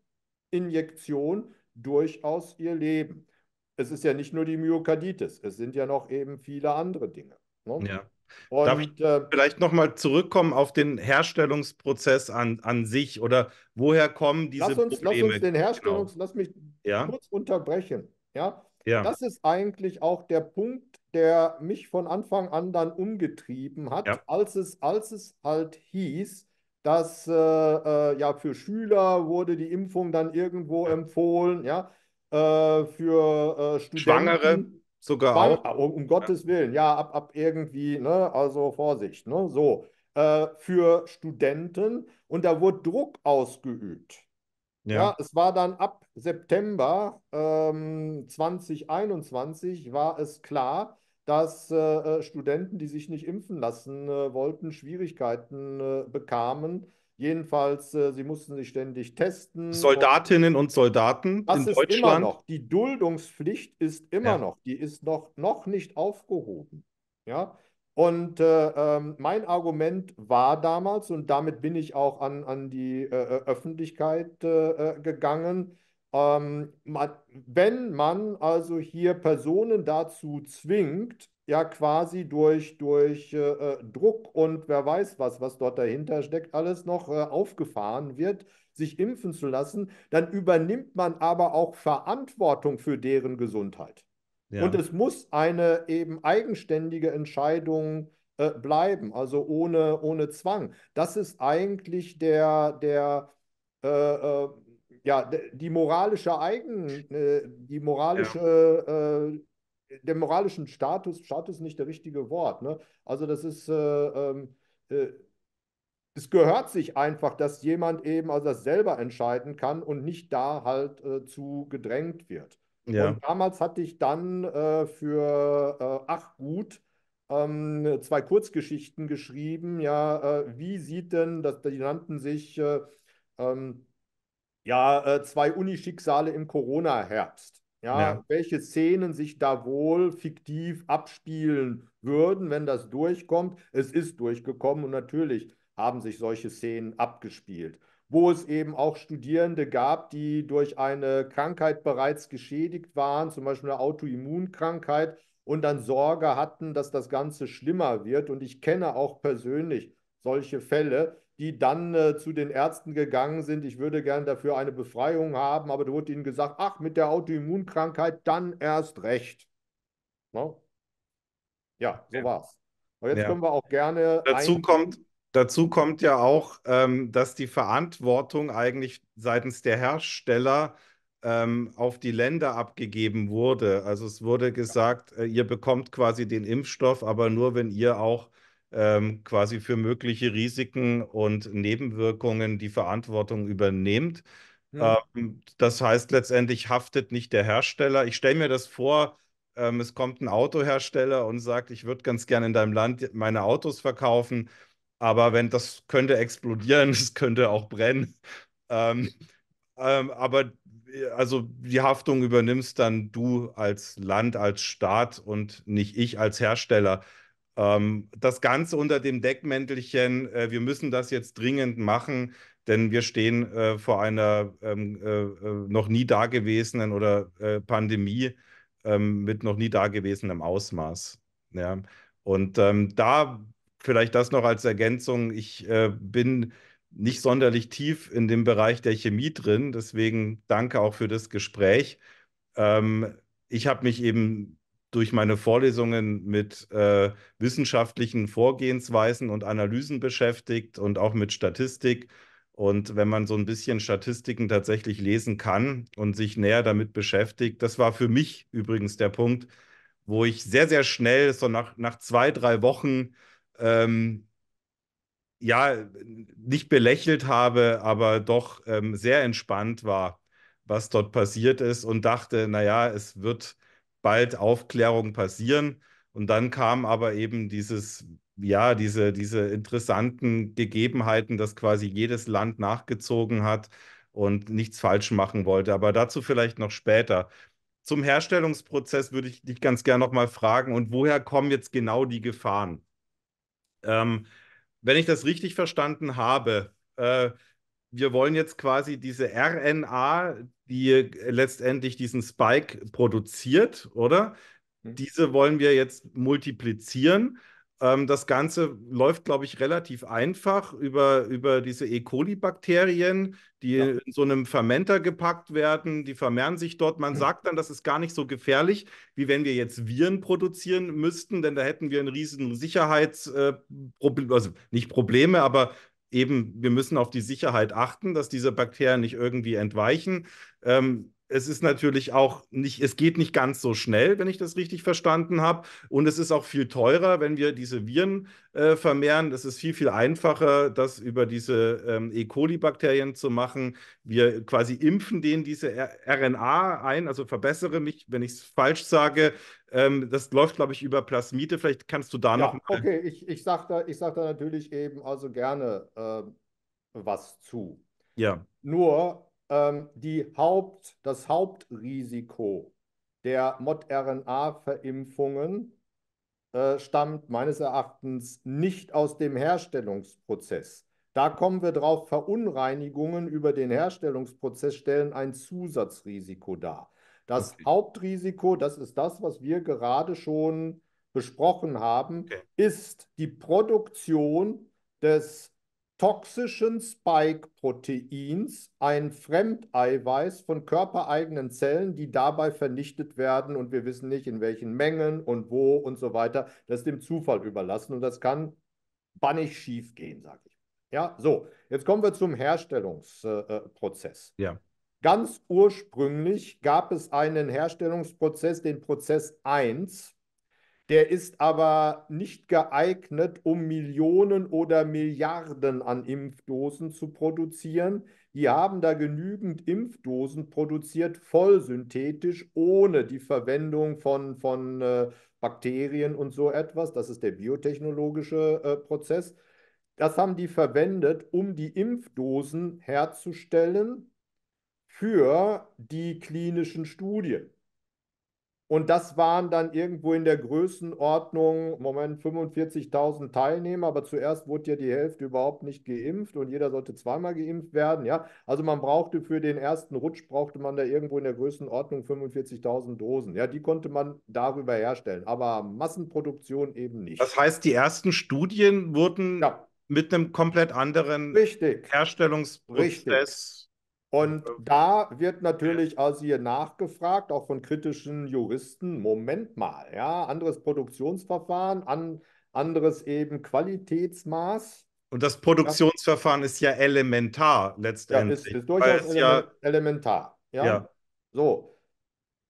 B: Injektion durchaus ihr Leben. Es ist ja nicht nur die Myokarditis, es sind ja noch eben viele andere Dinge. Ne? Ja. Und, Darf ich äh,
A: vielleicht nochmal zurückkommen auf den Herstellungsprozess an, an sich oder woher kommen diese lass uns, Probleme? Lass uns den genau. Herstellungs,
B: genau. lass mich ja? kurz unterbrechen. Ja? ja? Das ist eigentlich auch der Punkt, der mich von Anfang an dann umgetrieben hat, ja. als, es, als es halt hieß, dass äh, äh, ja für Schüler wurde die Impfung dann irgendwo ja. empfohlen, ja, äh, für äh, Studenten. Schwangere sogar Schwang auch. Ah, um, um ja. Gottes Willen, ja, ab, ab irgendwie, ne, also Vorsicht, ne, so. Äh, für Studenten und da wurde Druck ausgeübt. Ja. ja. es war dann ab September ähm, 2021 war es klar, dass äh, äh, Studenten, die sich nicht impfen lassen äh, wollten, Schwierigkeiten äh, bekamen. Jedenfalls, äh, sie mussten sich ständig testen. Soldatinnen
A: und, und Soldaten in Deutschland. Immer noch.
B: Die Duldungspflicht ist immer ja. noch. Die ist noch, noch nicht aufgehoben. Ja? Und äh, ähm, mein Argument war damals, und damit bin ich auch an, an die Öffentlichkeit gegangen, ähm, man, wenn man also hier Personen dazu zwingt, ja quasi durch, durch äh, äh, Druck und wer weiß was, was dort dahinter steckt, alles noch äh, aufgefahren wird, sich impfen zu lassen, dann übernimmt man aber auch Verantwortung für deren Gesundheit. Ja. Und es muss eine eben eigenständige Entscheidung äh, bleiben, also ohne, ohne Zwang. Das ist eigentlich der, der äh, äh, ja, die moralische Eigen, äh, die moralische, ja. äh, den moralischen Status, Status ist nicht der richtige Wort. Ne? Also das ist, äh, ähm, äh, es gehört sich einfach, dass jemand eben also das selber entscheiden kann und nicht da halt äh, zu gedrängt wird. Ja. Und damals hatte ich dann äh, für Ach gut ähm, zwei Kurzgeschichten geschrieben. Ja, wie sieht denn, das, die nannten sich ähm, ja, äh, zwei Unischicksale im Corona-Herbst. Ja, ja, welche Szenen sich da wohl fiktiv abspielen würden, wenn das durchkommt. Es ist durchgekommen und natürlich haben sich solche Szenen abgespielt, wo es eben auch Studierende gab, die durch eine Krankheit bereits geschädigt waren, zum Beispiel eine Autoimmunkrankheit und dann Sorge hatten, dass das Ganze schlimmer wird. Und ich kenne auch persönlich solche Fälle, die dann äh, zu den Ärzten gegangen sind, ich würde gerne dafür eine Befreiung haben, aber da wurde ihnen gesagt, ach, mit der Autoimmunkrankheit dann erst recht. No? Ne? Ja, so ja. war's. Und jetzt ja. können wir auch gerne. Dazu kommt,
A: dazu kommt ja auch, ähm, dass die Verantwortung eigentlich seitens der Hersteller ähm, auf die Länder abgegeben wurde. Also es wurde gesagt, ja. Äh, ihr bekommt quasi den Impfstoff, aber nur wenn ihr auch ähm, quasi für mögliche Risiken und Nebenwirkungen die Verantwortung übernimmt. Ja. Hm. Ähm, das heißt letztendlich haftet nicht der Hersteller. Ich stelle mir das vor, ähm, es kommt ein Autohersteller und sagt, ich würde ganz gerne in deinem Land meine Autos verkaufen, aber wenn das könnte explodieren, es könnte auch brennen. Ähm, ähm, aber äh, also die Haftung übernimmst dann du als Land, als Staat und nicht ich als Hersteller. Ähm, das Ganze unter dem Deckmäntelchen, äh, wir müssen das jetzt dringend machen, denn wir stehen äh, vor einer ähm, äh, äh noch nie dagewesenen oder äh, Pandemie ähm, mit noch nie dagewesenem Ausmaß. Ja. Und ähm, da vielleicht das noch als Ergänzung, ich äh, bin nicht sonderlich tief in dem Bereich der Chemie drin. Deswegen danke auch für das Gespräch. Ähm, ich habe mich eben durch meine Vorlesungen mit äh, wissenschaftlichen Vorgehensweisen und Analysen beschäftigt und auch mit Statistik. Und wenn man so ein bisschen Statistiken tatsächlich lesen kann und sich näher damit beschäftigt, das war für mich übrigens der Punkt, wo ich sehr, sehr schnell, so nach, nach zwei, drei Wochen, ähm, ja, nicht belächelt habe, aber doch ähm, sehr entspannt war, was dort passiert ist und dachte, naja, es wird bald Aufklärung passieren. Und dann kam aber eben dieses, ja, diese, diese interessanten Gegebenheiten, dass quasi jedes Land nachgezogen hat und nichts falsch machen wollte. Aber dazu vielleicht noch später. Zum Herstellungsprozess würde ich dich ganz gerne nochmal fragen, und woher kommen jetzt genau die Gefahren? Ähm, wenn ich das richtig verstanden habe, äh, wir wollen jetzt quasi diese RNA, die letztendlich diesen Spike produziert, oder? Mhm. Diese wollen wir jetzt multiplizieren. Ähm, das Ganze läuft, glaube ich, relativ einfach über, über diese E. coli-Bakterien, die ja. in so einem Fermenter gepackt werden. Die vermehren sich dort. Man mhm. sagt dann, das ist gar nicht so gefährlich, wie wenn wir jetzt Viren produzieren müssten, denn da hätten wir ein riesen Sicherheitsproblem, äh, also nicht Probleme, aber eben, wir müssen auf die Sicherheit achten, dass diese Bakterien nicht irgendwie entweichen. Ähm, es ist natürlich auch nicht, es geht nicht ganz so schnell, wenn ich das richtig verstanden habe. Und es ist auch viel teurer, wenn wir diese Viren äh, vermehren. Es ist viel, viel einfacher, das über diese ähm, E. coli-Bakterien zu machen. Wir quasi impfen denen diese R RNA ein, also verbessere mich, wenn ich es falsch sage, ähm, das läuft, glaube ich, über Plasmite. Vielleicht kannst du da ja, noch. Okay,
B: ich, ich sage da, sag da natürlich eben also gerne äh, was zu. Ja. Nur ähm, die Haupt, das Hauptrisiko der Mod-RNA-Verimpfungen äh, stammt meines Erachtens nicht aus dem Herstellungsprozess. Da kommen wir drauf, Verunreinigungen über den Herstellungsprozess stellen ein Zusatzrisiko dar. Das okay. Hauptrisiko, das ist das, was wir gerade schon besprochen haben, okay. ist die Produktion des toxischen Spike-Proteins, ein Fremdeiweiß von körpereigenen Zellen, die dabei vernichtet werden und wir wissen nicht in welchen Mengen und wo und so weiter. Das ist dem Zufall überlassen und das kann bannig schief gehen, sage ich. Ja, so, jetzt kommen wir zum Herstellungsprozess. Äh, ja. Ganz ursprünglich gab es einen Herstellungsprozess, den Prozess 1. Der ist aber nicht geeignet, um Millionen oder Milliarden an Impfdosen zu produzieren. Die haben da genügend Impfdosen produziert, voll synthetisch, ohne die Verwendung von, von äh, Bakterien und so etwas. Das ist der biotechnologische äh, Prozess. Das haben die verwendet, um die Impfdosen herzustellen, für die klinischen Studien. Und das waren dann irgendwo in der Größenordnung, Moment, 45.000 Teilnehmer, aber zuerst wurde ja die Hälfte überhaupt nicht geimpft und jeder sollte zweimal geimpft werden, ja. Also man brauchte für den ersten Rutsch, brauchte man da irgendwo in der Größenordnung 45.000 Dosen, ja, die konnte man darüber herstellen, aber Massenproduktion eben nicht. Das
A: heißt, die ersten Studien wurden
B: ja. mit einem komplett anderen Richtig. Herstellungsprozess Richtig. Und da wird natürlich also hier nachgefragt, auch von kritischen Juristen, Moment mal, ja, anderes Produktionsverfahren, an, anderes eben Qualitätsmaß. Und das Produktionsverfahren ist ja elementar letztendlich. Ja, ist, ist durchaus ele ja, elementar. Ja. ja. So.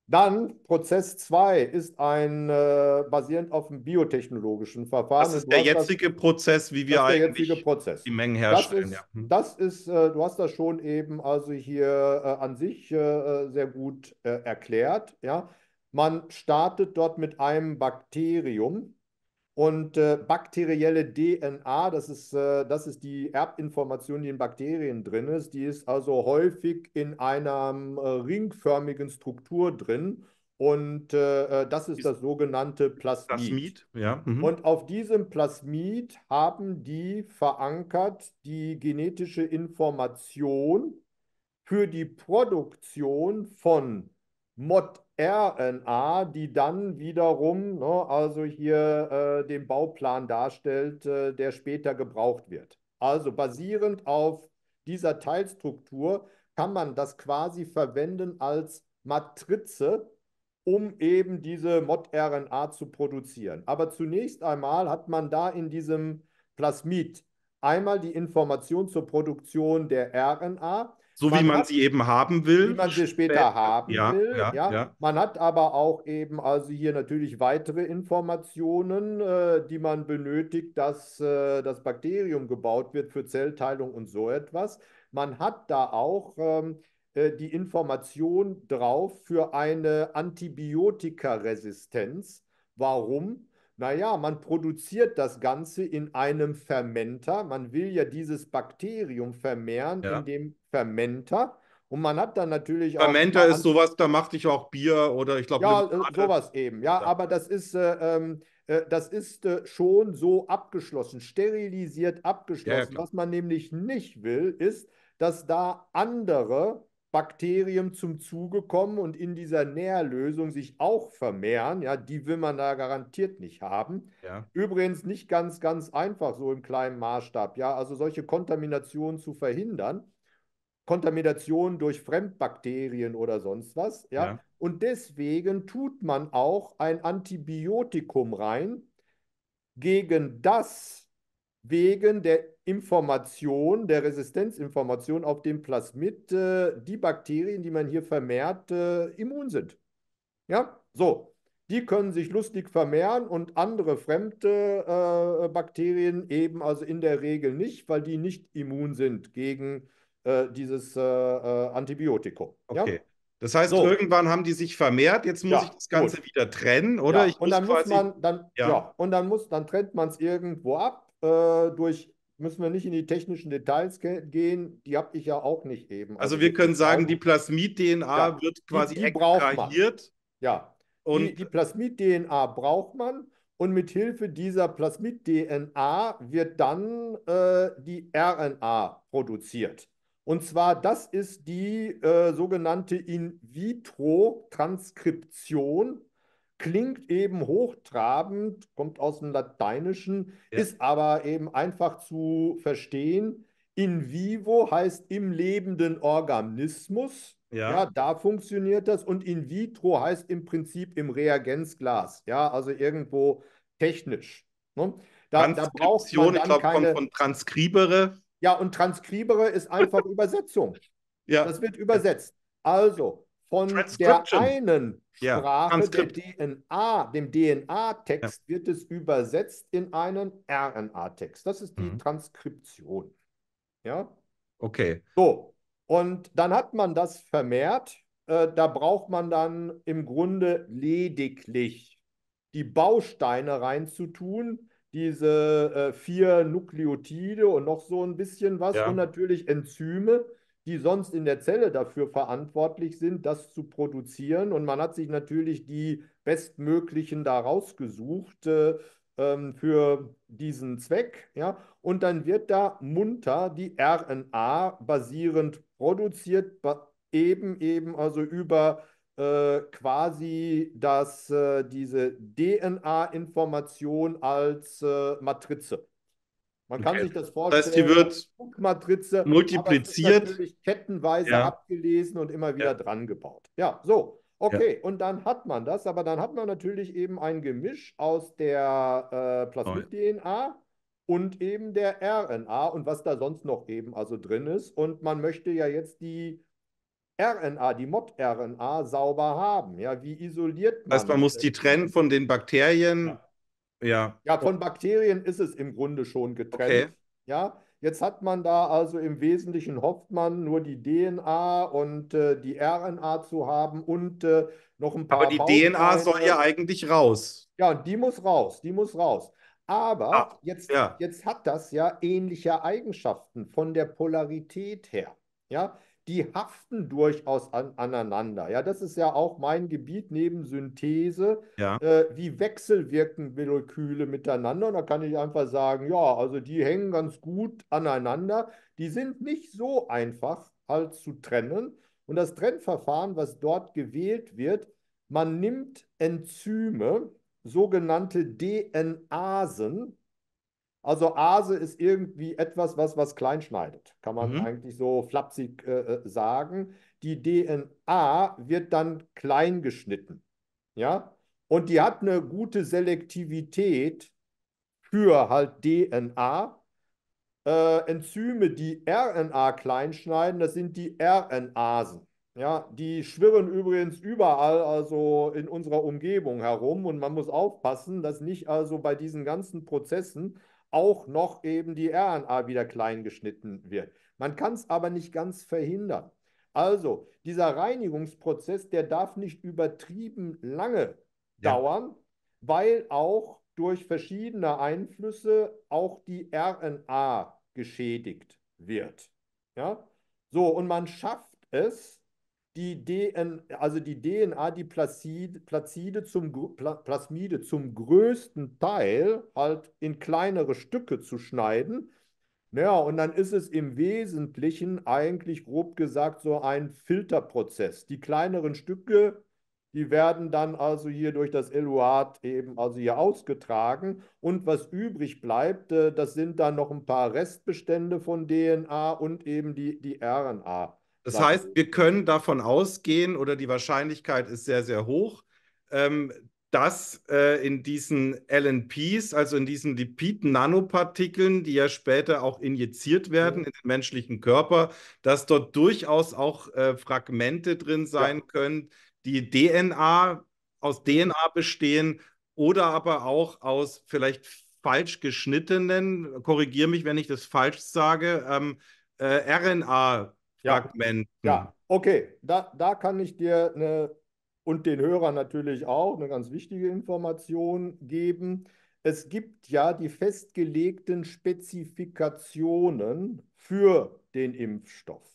B: Dann Prozess 2 ist ein äh, basierend auf dem biotechnologischen Verfahren. Das ist der jetzige das, Prozess, wie wir eigentlich die Mengen herstellen. Das ist, ja. Mhm. das ist äh, du hast das schon eben also hier äh, an sich äh, äh, sehr gut äh, erklärt. Ja? Man startet dort mit einem Bakterium, und äh, bakterielle DNA, das ist, äh, das ist die Erbinformation, die in Bakterien drin ist. Die ist also häufig in einer äh, ringförmigen Struktur drin. Und äh, äh, das ist, ist das sogenannte Plasmid. Plasmid ja. Mhm. Und auf diesem Plasmid haben die verankert die genetische Information für die Produktion von mod RNA, die dann wiederum, ne, also hier äh, den Bauplan darstellt, äh, der später gebraucht wird. Also basierend auf dieser Teilstruktur kann man das quasi verwenden als Matrize, um eben diese MOD-RNA zu produzieren. Aber zunächst einmal hat man da in diesem Plasmid einmal die Information zur Produktion der RNA, so man wie man hat, sie
A: eben haben will. Wie man sie später, später haben ja, will. Ja, ja. ja,
B: Man hat aber auch eben, also hier natürlich weitere Informationen, äh, die man benötigt, dass äh, das Bakterium gebaut wird für Zellteilung und so etwas. Man hat da auch ähm, äh, die Information drauf für eine Antibiotikaresistenz. Warum? Naja, man produziert das Ganze in einem Fermenter. Man will ja dieses Bakterium vermehren, ja. indem Fermenter. Und man hat dann natürlich Fermenter auch. Fermenter ist
A: sowas, da machte ich auch Bier oder ich glaube. Ja, äh, sowas
B: eben. Ja, ja, aber das ist, äh, ähm, äh, das ist äh, schon so abgeschlossen, sterilisiert abgeschlossen. Ja, Was man nämlich nicht will, ist, dass da andere Bakterien zum Zuge kommen und in dieser Nährlösung sich auch vermehren. Ja, die will man da garantiert nicht haben. Ja. Übrigens nicht ganz, ganz einfach so im kleinen Maßstab. Ja, also solche Kontaminationen zu verhindern. Kontamination durch Fremdbakterien oder sonst was. Ja? ja? Und deswegen tut man auch ein Antibiotikum rein, gegen das wegen der Information, der Resistenzinformation auf dem Plasmid äh, die Bakterien, die man hier vermehrt, äh, immun sind. Ja, so. Die können sich lustig vermehren und andere fremde äh, Bakterien eben also in der Regel nicht, weil die nicht immun sind gegen äh, äh, dieses äh, äh Antibiotikum. Okay. Ja?
A: Das heißt, so. irgendwann haben die sich vermehrt,
B: jetzt muss ja, ich das Ganze gut.
A: wieder trennen, oder? Ja, und dann muss man,
B: dann, ja. und dann muss, dann trennt man es irgendwo ab, äh, durch müssen wir nicht in die technischen Details gehen, die habe ich ja auch nicht eben. Also, also wir können sagen, die Plasmid-DNA wird quasi die, die extrahiert. Ja, und die, die Plasmid-DNA braucht man und mit Hilfe dieser Plasmid-DNA wird dann äh, die RNA produziert. Und zwar, das ist die äh, sogenannte In-vitro-Transkription. Klingt eben hochtrabend, kommt aus dem Lateinischen, ja. ist aber eben einfach zu verstehen. In vivo heißt im lebenden Organismus. Ja. ja. da funktioniert das. Und in vitro heißt im Prinzip im Reagenzglas. Ja, also irgendwo technisch. Ne? Da, Transkription, da ich glaube, keine... kommt von Transkribere. Ja, und Transkribere ist einfach Übersetzung. Ja. Das wird übersetzt. Also von der einen Sprache, ja. der DNA, dem DNA-Text, ja. wird es übersetzt in einen RNA-Text. Das ist die mhm. Transkription. Ja. Okay. So. Und dann hat man das vermehrt. Äh, da braucht man dann im Grunde lediglich die Bausteine reinzutun, diese äh, vier Nukleotide und noch so ein bisschen was ja. und natürlich Enzyme, die sonst in der Zelle dafür verantwortlich sind, das zu produzieren. Und man hat sich natürlich die bestmöglichen da rausgesucht äh, ähm, für diesen Zweck. Ja? Und dann wird da munter die RNA basierend produziert, eben eben also über äh, quasi das, äh, diese DNA-Information als äh, Matrize. Man kann okay. sich das vorstellen. Das heißt, die wird Matrize, multipliziert. kettenweise ja. abgelesen und immer wieder ja. dran gebaut. Ja, so. Okay, ja. und dann hat man das, aber dann hat man natürlich eben ein Gemisch aus der äh, Plasmid-DNA oh. und eben der RNA und was da sonst noch eben also drin ist. Und man möchte ja jetzt die RNA, die Mod-RNA sauber haben. Ja, wie isoliert man? Also man muss die
A: trennen von den Bakterien. Ja. ja.
B: Ja, von Bakterien ist es im Grunde schon getrennt. Okay. Ja, jetzt hat man da also im Wesentlichen hofft man nur die DNA und äh, die RNA zu haben und äh, noch ein paar. Aber die DNA soll ja eigentlich raus. Ja, die muss raus, die muss raus. Aber ah, jetzt, ja. jetzt hat das ja ähnliche Eigenschaften von der Polarität her. Ja, die haften durchaus an, aneinander. Ja, das ist ja auch mein Gebiet neben Synthese, ja. äh, wie wechselwirken Moleküle miteinander. Und da kann ich einfach sagen, ja, also die hängen ganz gut aneinander. Die sind nicht so einfach halt zu trennen. Und das Trennverfahren, was dort gewählt wird, man nimmt Enzyme, sogenannte DNAsen, also Ase ist irgendwie etwas, was was klein schneidet, kann man mhm. eigentlich so flapsig äh, äh sagen. Die DNA wird dann klein geschnitten, ja, und die hat eine gute Selektivität für halt DNA. Äh, Enzyme, die RNA kleinschneiden, das sind die RNAsen. Ja, die schwirren übrigens überall, also in unserer Umgebung herum. Und man muss aufpassen, dass nicht also bei diesen ganzen Prozessen auch noch eben die RNA wieder klein geschnitten wird. Man kann es aber nicht ganz verhindern. Also, dieser Reinigungsprozess, der darf nicht übertrieben lange ja. dauern, weil auch durch verschiedene Einflüsse auch die RNA geschädigt wird. Ja? So, und man schafft es, die DN, also die DNA, die Plazide, Plazide zum, Plasmide zum größten Teil halt in kleinere Stücke zu schneiden. Naja, und dann ist es im Wesentlichen eigentlich grob gesagt so ein Filterprozess. Die kleineren Stücke, die werden dann also hier durch das Eluat eben also hier ausgetragen. Und was übrig bleibt, äh, das sind dann noch ein paar Restbestände von DNA und eben die, die RNA. Das heißt, wir können davon ausgehen oder die Wahrscheinlichkeit ist sehr, sehr hoch, ähm,
A: dass äh, in diesen LNPs, also in diesen Lipid-Nanopartikeln, die ja später auch injiziert werden ja. in den menschlichen Körper, dass dort durchaus auch äh, Fragmente drin sein ja. können, die DNA aus DNA bestehen oder aber auch aus vielleicht falsch geschnittenen, korrigiere mich, wenn ich das falsch sage, ähm, äh, RNA ja. Fragmenten. Ja,
B: okay, da, da kann ich dir eine, und den Hörern natürlich auch eine ganz wichtige Information geben. Es gibt ja die festgelegten Spezifikationen für den Impfstoff.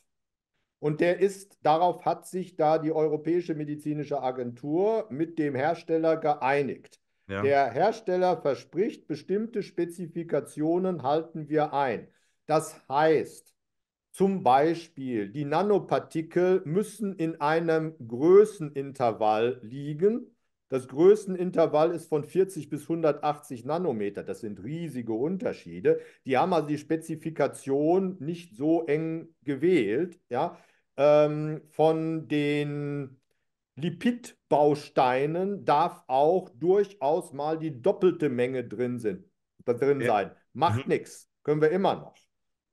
B: Und der ist, darauf hat sich da die Europäische Medizinische Agentur mit dem Hersteller geeinigt. Ja. Der Hersteller verspricht, bestimmte Spezifikationen halten wir ein. Das heißt, zum Beispiel, die Nanopartikel müssen in einem Größenintervall liegen. Das Größenintervall ist von 40 bis 180 Nanometer. Das sind riesige Unterschiede. Die haben also die Spezifikation nicht so eng gewählt. Ja? Ähm, von den Lipidbausteinen darf auch durchaus mal die doppelte Menge drin, sind, drin ja. sein. Macht mhm. nichts, können wir immer noch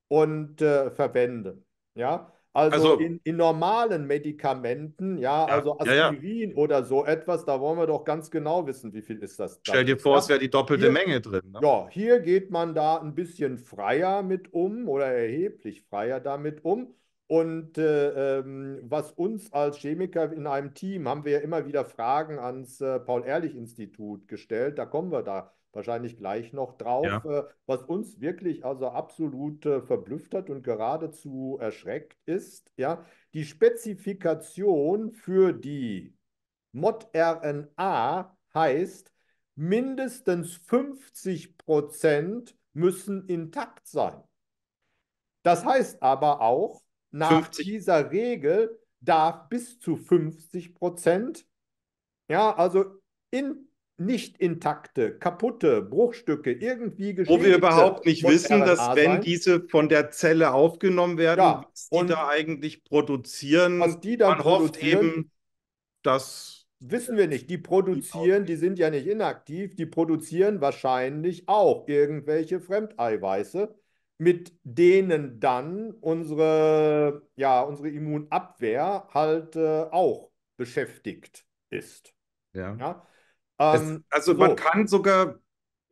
B: und äh, Verbände. Ja, also, also in, in, normalen Medikamenten, ja, ja also Aspirin ja, ja. oder so etwas, da wollen wir doch ganz genau wissen, wie viel ist das. Dann. Stell dir vor, es wäre die doppelte hier, Menge drin. Ne? Ja, hier geht man da ein bisschen freier mit um oder erheblich freier damit um. Und äh, ähm, was uns als Chemiker in einem Team haben wir ja immer wieder Fragen ans äh, Paul-Ehrlich-Institut gestellt. Da kommen wir da wahrscheinlich gleich noch drauf, ja. Äh, was uns wirklich also absolut äh, verblüfft hat und geradezu erschreckt ist, ja, die Spezifikation für die Mod-RNA heißt, mindestens 50 Prozent müssen intakt sein. Das heißt aber auch, nach 50. dieser Regel darf bis zu 50 Prozent, ja, also intakt nicht intakte, kaputte Bruchstücke irgendwie geschädigte. Wo wir überhaupt nicht wissen, dass sein. wenn diese von der Zelle aufgenommen werden, ja,
A: was die da eigentlich produzieren,
B: was die dann man produzieren, hofft eben, dass... Wissen wir nicht. Die produzieren, die sind ja nicht inaktiv, die produzieren wahrscheinlich auch irgendwelche Fremdeiweiße, mit denen dann unsere, ja, unsere Immunabwehr halt äh, auch beschäftigt ist. ja? ja? Ähm,
A: das, also so. man kann sogar,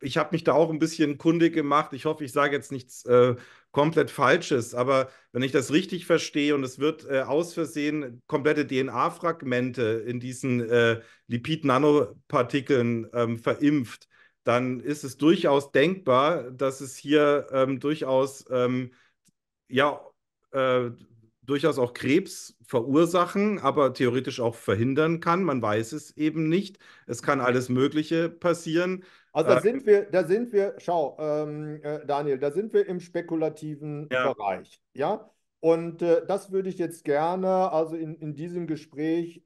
A: ich habe mich da auch ein bisschen kundig gemacht. Ich hoffe, ich sage jetzt nichts äh, komplett Falsches, aber wenn ich das richtig verstehe und es wird äh, aus Versehen komplette DNA-Fragmente in diesen äh, Lipid-Nanopartikeln ähm, verimpft, dann ist es durchaus denkbar, dass es hier ähm, durchaus ähm, ja, äh, durchaus auch Krebs verursachen, aber theoretisch auch verhindern kann. Man weiß es eben nicht. Es kann alles
B: Mögliche passieren. Also da äh, sind wir, da sind wir, schau, ähm, äh, Daniel, da sind wir im spekulativen ja. Bereich. Ja. Und äh, das würde ich jetzt gerne, also in, in diesem Gespräch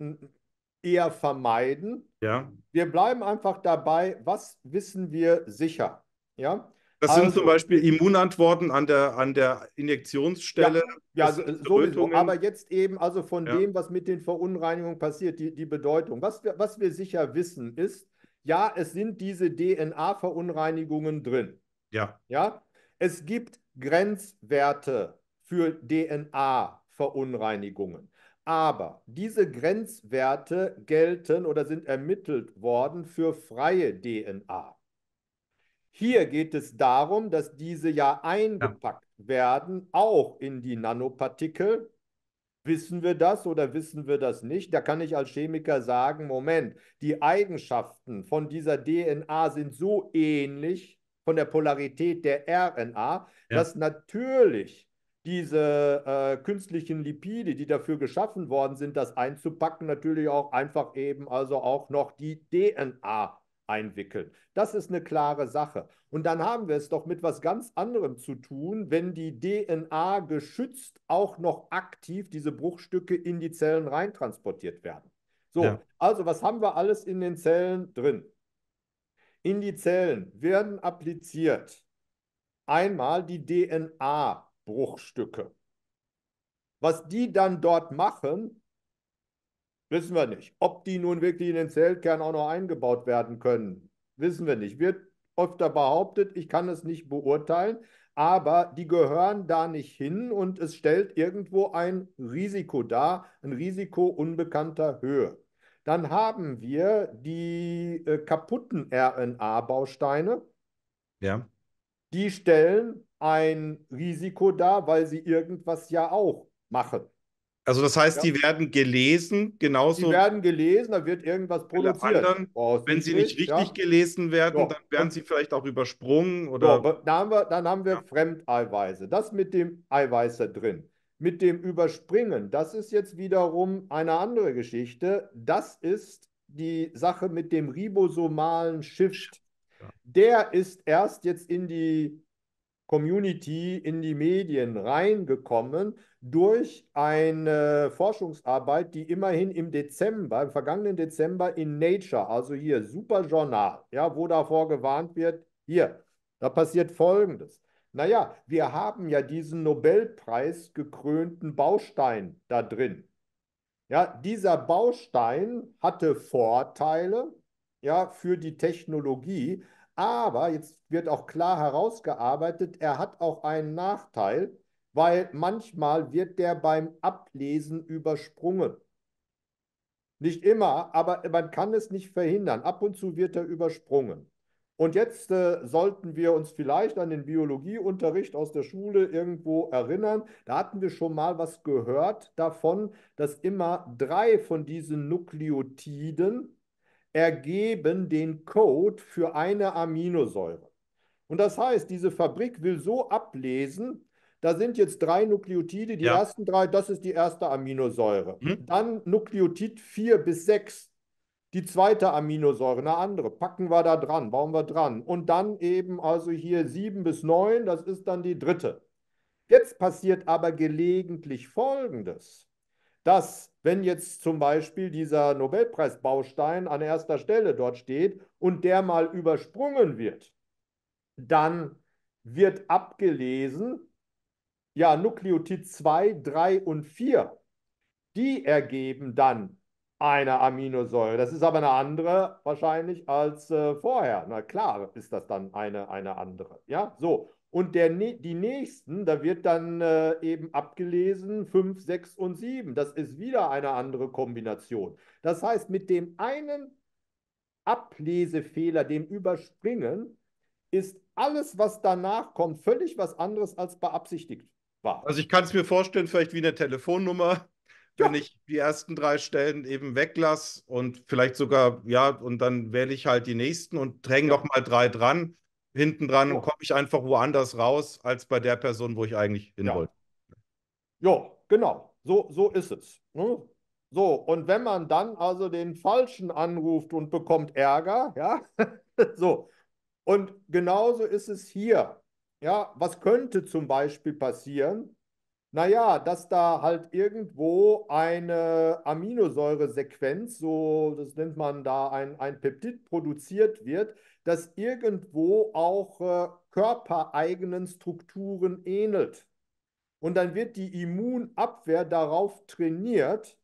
B: eher vermeiden. Ja. Wir bleiben einfach dabei, was wissen wir sicher. Ja. Das also, sind zum Beispiel Immunantworten
A: an der, an der Injektionsstelle. Ja, ja so, sowieso. Aber
B: jetzt eben also von ja. dem, was mit den Verunreinigungen passiert, die, die Bedeutung. Was wir, was wir sicher wissen ist, ja, es sind diese DNA-Verunreinigungen drin. Ja. Ja. Es gibt Grenzwerte für DNA-Verunreinigungen. Aber diese Grenzwerte gelten oder sind ermittelt worden für freie DNA. Hier geht es darum, dass diese ja eingepackt ja. werden, auch in die Nanopartikel. Wissen wir das oder wissen wir das nicht? Da kann ich als Chemiker sagen, Moment, die Eigenschaften von dieser DNA sind so ähnlich von der Polarität der RNA, ja. dass natürlich diese äh, künstlichen Lipide, die dafür geschaffen worden sind, das einzupacken, natürlich auch einfach eben also auch noch die DNA einwickeln. Das ist eine klare Sache. Und dann haben wir es doch mit was ganz anderem zu tun, wenn die DNA geschützt auch noch aktiv diese Bruchstücke in die Zellen reintransportiert werden. So, ja. also was haben wir alles in den Zellen drin? In die Zellen werden appliziert einmal die DNA-Bruchstücke. Was die dann dort machen, Wissen wir nicht. Ob die nun wirklich in den Zellkern auch noch eingebaut werden können, wissen wir nicht. Wird öfter behauptet, ich kann es nicht beurteilen, aber die gehören da nicht hin und es stellt irgendwo ein Risiko dar, ein Risiko unbekannter Höhe. Dann haben wir die äh, kaputten RNA-Bausteine. Ja. Die stellen ein Risiko dar, weil sie irgendwas ja auch machen. Also das heißt, ja. die werden gelesen, genauso. Die werden gelesen, da wird irgendwas produziert. Anderen, oh, wenn sie nicht richtig ja. gelesen werden, ja. dann werden sie vielleicht auch übersprungen oder. dann haben wir, dann haben wir ja. Fremdeiweiße. Das mit dem Eiweiß da drin. Mit dem Überspringen, das ist jetzt wiederum eine andere Geschichte. Das ist die Sache mit dem ribosomalen Shift. Der ist erst jetzt in die Community in die Medien reingekommen durch eine Forschungsarbeit, die immerhin im Dezember, im vergangenen Dezember in Nature, also hier super Journal, ja, wo davor gewarnt wird, hier, da passiert Folgendes. Naja, wir haben ja diesen Nobelpreis gekrönten Baustein da drin. Ja, dieser Baustein hatte Vorteile ja, für die Technologie, aber jetzt wird auch klar herausgearbeitet, er hat auch einen Nachteil, weil manchmal wird der beim Ablesen übersprungen. Nicht immer, aber man kann es nicht verhindern. Ab und zu wird er übersprungen. Und jetzt äh, sollten wir uns vielleicht an den Biologieunterricht aus der Schule irgendwo erinnern. Da hatten wir schon mal was gehört davon, dass immer drei von diesen Nukleotiden ergeben den Code für eine Aminosäure. Und das heißt, diese Fabrik will so ablesen, da sind jetzt drei Nukleotide, die ja. ersten drei, das ist die erste Aminosäure. Hm? Dann Nukleotid 4 bis 6, die zweite Aminosäure, eine andere, packen wir da dran, bauen wir dran. Und dann eben also hier 7 bis 9, das ist dann die dritte. Jetzt passiert aber gelegentlich Folgendes dass wenn jetzt zum Beispiel dieser Nobelpreisbaustein an erster Stelle dort steht und der mal übersprungen wird, dann wird abgelesen, ja, Nukleotid 2, 3 und 4, die ergeben dann eine Aminosäure. Das ist aber eine andere wahrscheinlich als äh, vorher. Na klar ist das dann eine, eine andere. Ja, so. Und der, die nächsten, da wird dann äh, eben abgelesen 5, 6 und 7. Das ist wieder eine andere Kombination. Das heißt, mit dem einen Ablesefehler, dem Überspringen, ist alles, was danach kommt, völlig was anderes als beabsichtigt
A: war. Also ich kann es mir vorstellen, vielleicht wie eine Telefonnummer, wenn ja. ich die ersten drei Stellen eben weglasse und vielleicht sogar, ja, und dann wähle ich halt die nächsten und dränge ja. nochmal drei dran hinten dran und komme ich einfach woanders raus, als bei der Person, wo ich eigentlich hin ja. wollte.
B: Ja, genau. So, so ist es. Hm? So, und wenn man dann also den Falschen anruft und bekommt Ärger, ja, so. Und genauso ist es hier. Ja, was könnte zum Beispiel passieren, naja, dass da halt irgendwo eine Aminosäuresequenz, so das nennt man da ein, ein Peptid, produziert wird, das irgendwo auch äh, körpereigenen Strukturen ähnelt. Und dann wird die Immunabwehr darauf trainiert,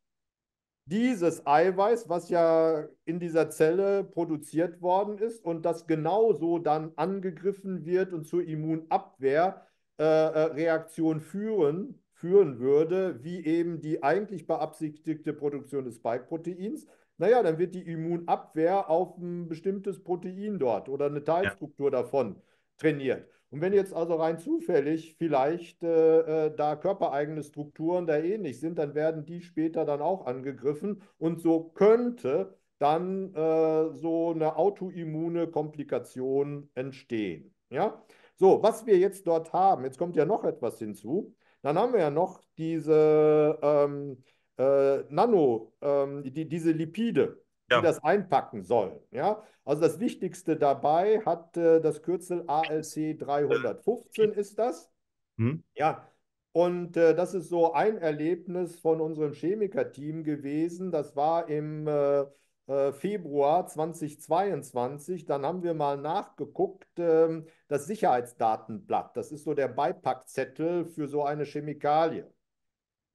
B: dieses Eiweiß, was ja in dieser Zelle produziert worden ist und das genauso dann angegriffen wird und zur Immunabwehr äh, äh, Reaktion führen, führen würde, wie eben die eigentlich beabsichtigte Produktion des Spike-Proteins, naja, dann wird die Immunabwehr auf ein bestimmtes Protein dort oder eine Teilstruktur ja. davon trainiert. Und wenn jetzt also rein zufällig vielleicht äh, äh, da körpereigene Strukturen da ähnlich sind, dann werden die später dann auch angegriffen und so könnte dann äh, so eine autoimmune Komplikation entstehen. Ja, so, was wir jetzt dort haben, jetzt kommt ja noch etwas hinzu. Dann haben wir ja noch diese ähm, äh, Nano, ähm, die, diese Lipide, ja. die das einpacken sollen. Ja? Also das Wichtigste dabei hat äh, das Kürzel ALC 315 äh. ist das. Hm. Ja, und äh, das ist so ein Erlebnis von unserem Chemikerteam gewesen. Das war im äh, äh, Februar 2022, dann haben wir mal nachgeguckt, ähm, das Sicherheitsdatenblatt, das ist so der Beipackzettel für so eine Chemikalie.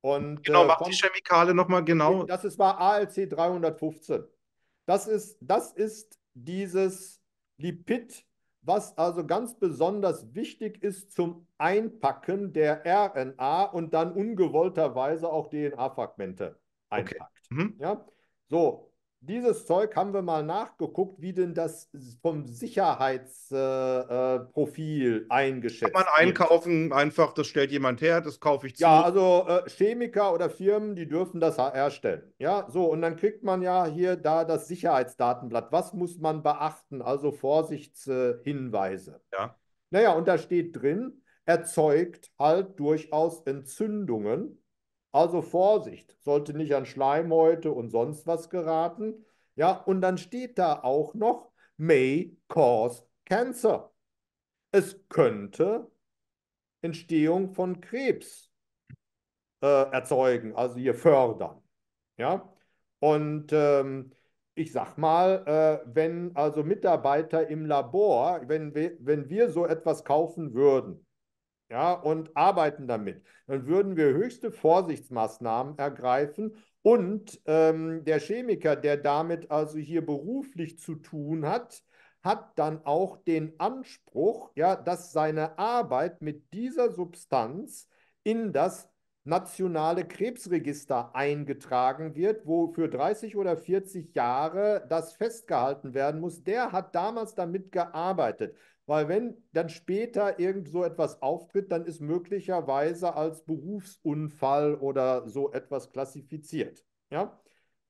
B: Und, äh, genau, mach die Chemikale nochmal genau. Das ist, war ALC 315. Das ist, das ist dieses Lipid, was also ganz besonders wichtig ist zum Einpacken der RNA und dann ungewollterweise auch DNA-Fragmente einpackt. Okay. Mhm. Ja? So, dieses Zeug haben wir mal nachgeguckt, wie denn das vom Sicherheitsprofil äh, eingeschätzt Kann man einkaufen, wird. einfach, das stellt jemand her, das kaufe ich zu. Ja, also äh, Chemiker oder Firmen, die dürfen das herstellen. Ja, so, und dann kriegt man ja hier da das Sicherheitsdatenblatt. Was muss man beachten? Also Vorsichtshinweise. ja. Naja, und da steht drin, erzeugt halt durchaus Entzündungen also Vorsicht, sollte nicht an Schleimhäute und sonst was geraten. Ja, und dann steht da auch noch, may cause cancer. Es könnte Entstehung von Krebs äh, erzeugen, also hier fördern. Ja, und ähm, ich sag mal, äh, wenn also Mitarbeiter im Labor, wenn wir, wenn wir so etwas kaufen würden, ja, und arbeiten damit, dann würden wir höchste Vorsichtsmaßnahmen ergreifen. Und ähm, der Chemiker, der damit also hier beruflich zu tun hat, hat dann auch den Anspruch, ja, dass seine Arbeit mit dieser Substanz in das nationale Krebsregister eingetragen wird, wo für 30 oder 40 Jahre das festgehalten werden muss. Der hat damals damit gearbeitet. Weil wenn dann später irgend so etwas auftritt, dann ist möglicherweise als Berufsunfall oder so etwas klassifiziert. Ja?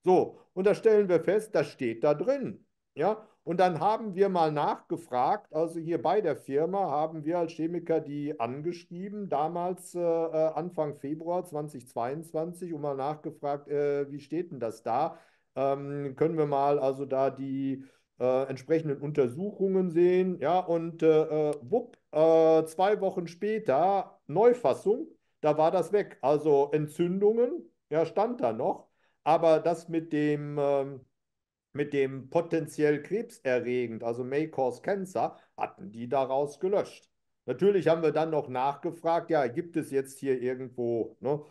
B: So, und da stellen wir fest, das steht da drin. Ja? Und dann haben wir mal nachgefragt, also hier bei der Firma haben wir als Chemiker die angeschrieben, damals äh, äh Anfang Februar 2022, und mal nachgefragt, äh, wie steht denn das da? Ähm, können wir mal also da die äh, entsprechenden Untersuchungen sehen. Ja, und äh, äh, wupp, äh, zwei Wochen später Neufassung, da war das weg. Also Entzündungen, ja, stand da noch. Aber das mit dem, ähm, mit dem potenziell krebserregend, also May Cause Cancer, hatten die daraus gelöscht. Natürlich haben wir dann noch nachgefragt, ja, gibt es jetzt hier irgendwo, ne,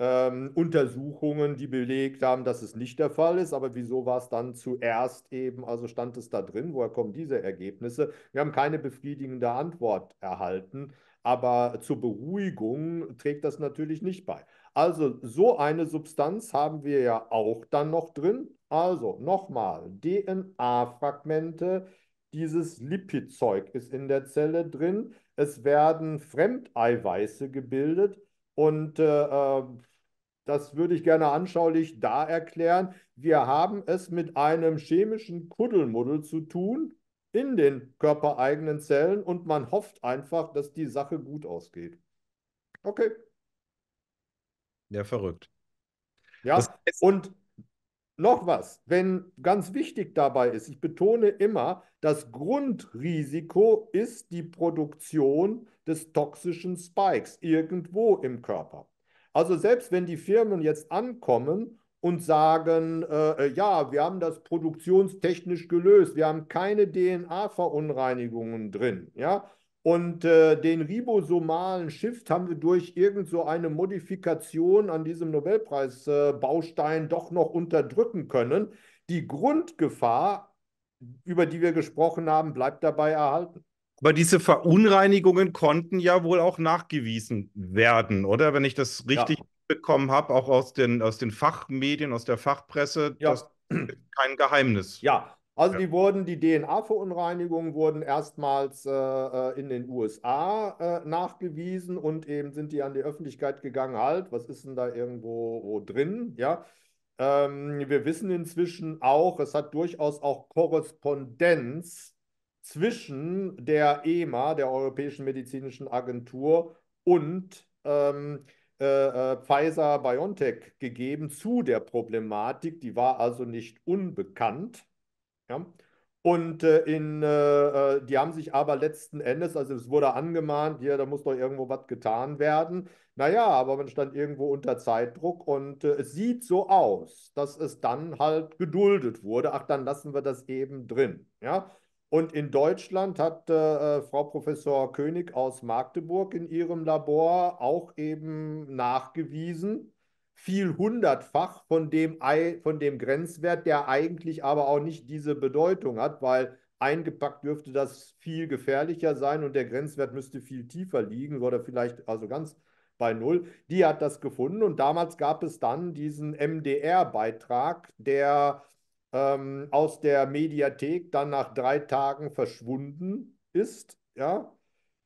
B: ähm, Untersuchungen, die belegt haben, dass es nicht der Fall ist. Aber wieso war es dann zuerst eben, also stand es da drin? Woher kommen diese Ergebnisse? Wir haben keine befriedigende Antwort erhalten, aber zur Beruhigung trägt das natürlich nicht bei. Also so eine Substanz haben wir ja auch dann noch drin. Also nochmal, DNA-Fragmente, dieses Lipidzeug ist in der Zelle drin. Es werden Fremdeiweiße gebildet. Und äh, äh das würde ich gerne anschaulich da erklären. Wir haben es mit einem chemischen Kuddelmuddel zu tun in den körpereigenen Zellen und man hofft einfach, dass die Sache gut ausgeht. Okay. Ja, verrückt. Ja, und noch was, wenn ganz wichtig dabei ist, ich betone immer, das Grundrisiko ist die Produktion des toxischen Spikes irgendwo im Körper. Also selbst wenn die Firmen jetzt ankommen und sagen, äh, äh ja, wir haben das produktionstechnisch gelöst, wir haben keine DNA-Verunreinigungen drin, ja, und äh, den ribosomalen Shift haben wir durch irgend so eine Modifikation an diesem Nobelpreis-Baustein äh, doch noch unterdrücken können. Die Grundgefahr, über die wir gesprochen haben, bleibt dabei erhalten. Aber diese Verunreinigungen konnten ja wohl auch
A: nachgewiesen werden, oder? Wenn ich das richtig ja. bekommen habe, auch aus den, aus den Fachmedien, aus der Fachpresse, ja. das ist kein Geheimnis. Ja, also die
B: wurden, die DNA-Verunreinigungen wurden erstmals äh, äh in den USA äh, nachgewiesen und eben sind die an die Öffentlichkeit gegangen, halt, was ist denn da irgendwo drin, ja. Ähm, wir wissen inzwischen auch, es hat durchaus auch Korrespondenz zwischen der EMA, der Europäischen Medizinischen Agentur, und ähm, äh, äh, Pfizer BioNTech gegeben zu der Problematik. Die war also nicht unbekannt. Ja? Und äh, in, äh, äh, die haben sich aber letzten Endes, also es wurde angemahnt, hier, da muss doch irgendwo was getan werden. Naja, aber man stand irgendwo unter Zeitdruck und äh, es sieht so aus, dass es dann halt geduldet wurde. Ach, dann lassen wir das eben drin. Ja? Und in Deutschland hat äh, Frau Professor König aus Magdeburg in ihrem Labor auch eben nachgewiesen, viel hundertfach von dem, von dem Grenzwert, der eigentlich aber auch nicht diese Bedeutung hat, weil eingepackt dürfte das viel gefährlicher sein und der Grenzwert müsste viel tiefer liegen oder vielleicht also ganz bei Null. Die hat das gefunden und damals gab es dann diesen MDR-Beitrag, der ähm, aus der Mediathek dann nach drei Tagen verschwunden ist, ja,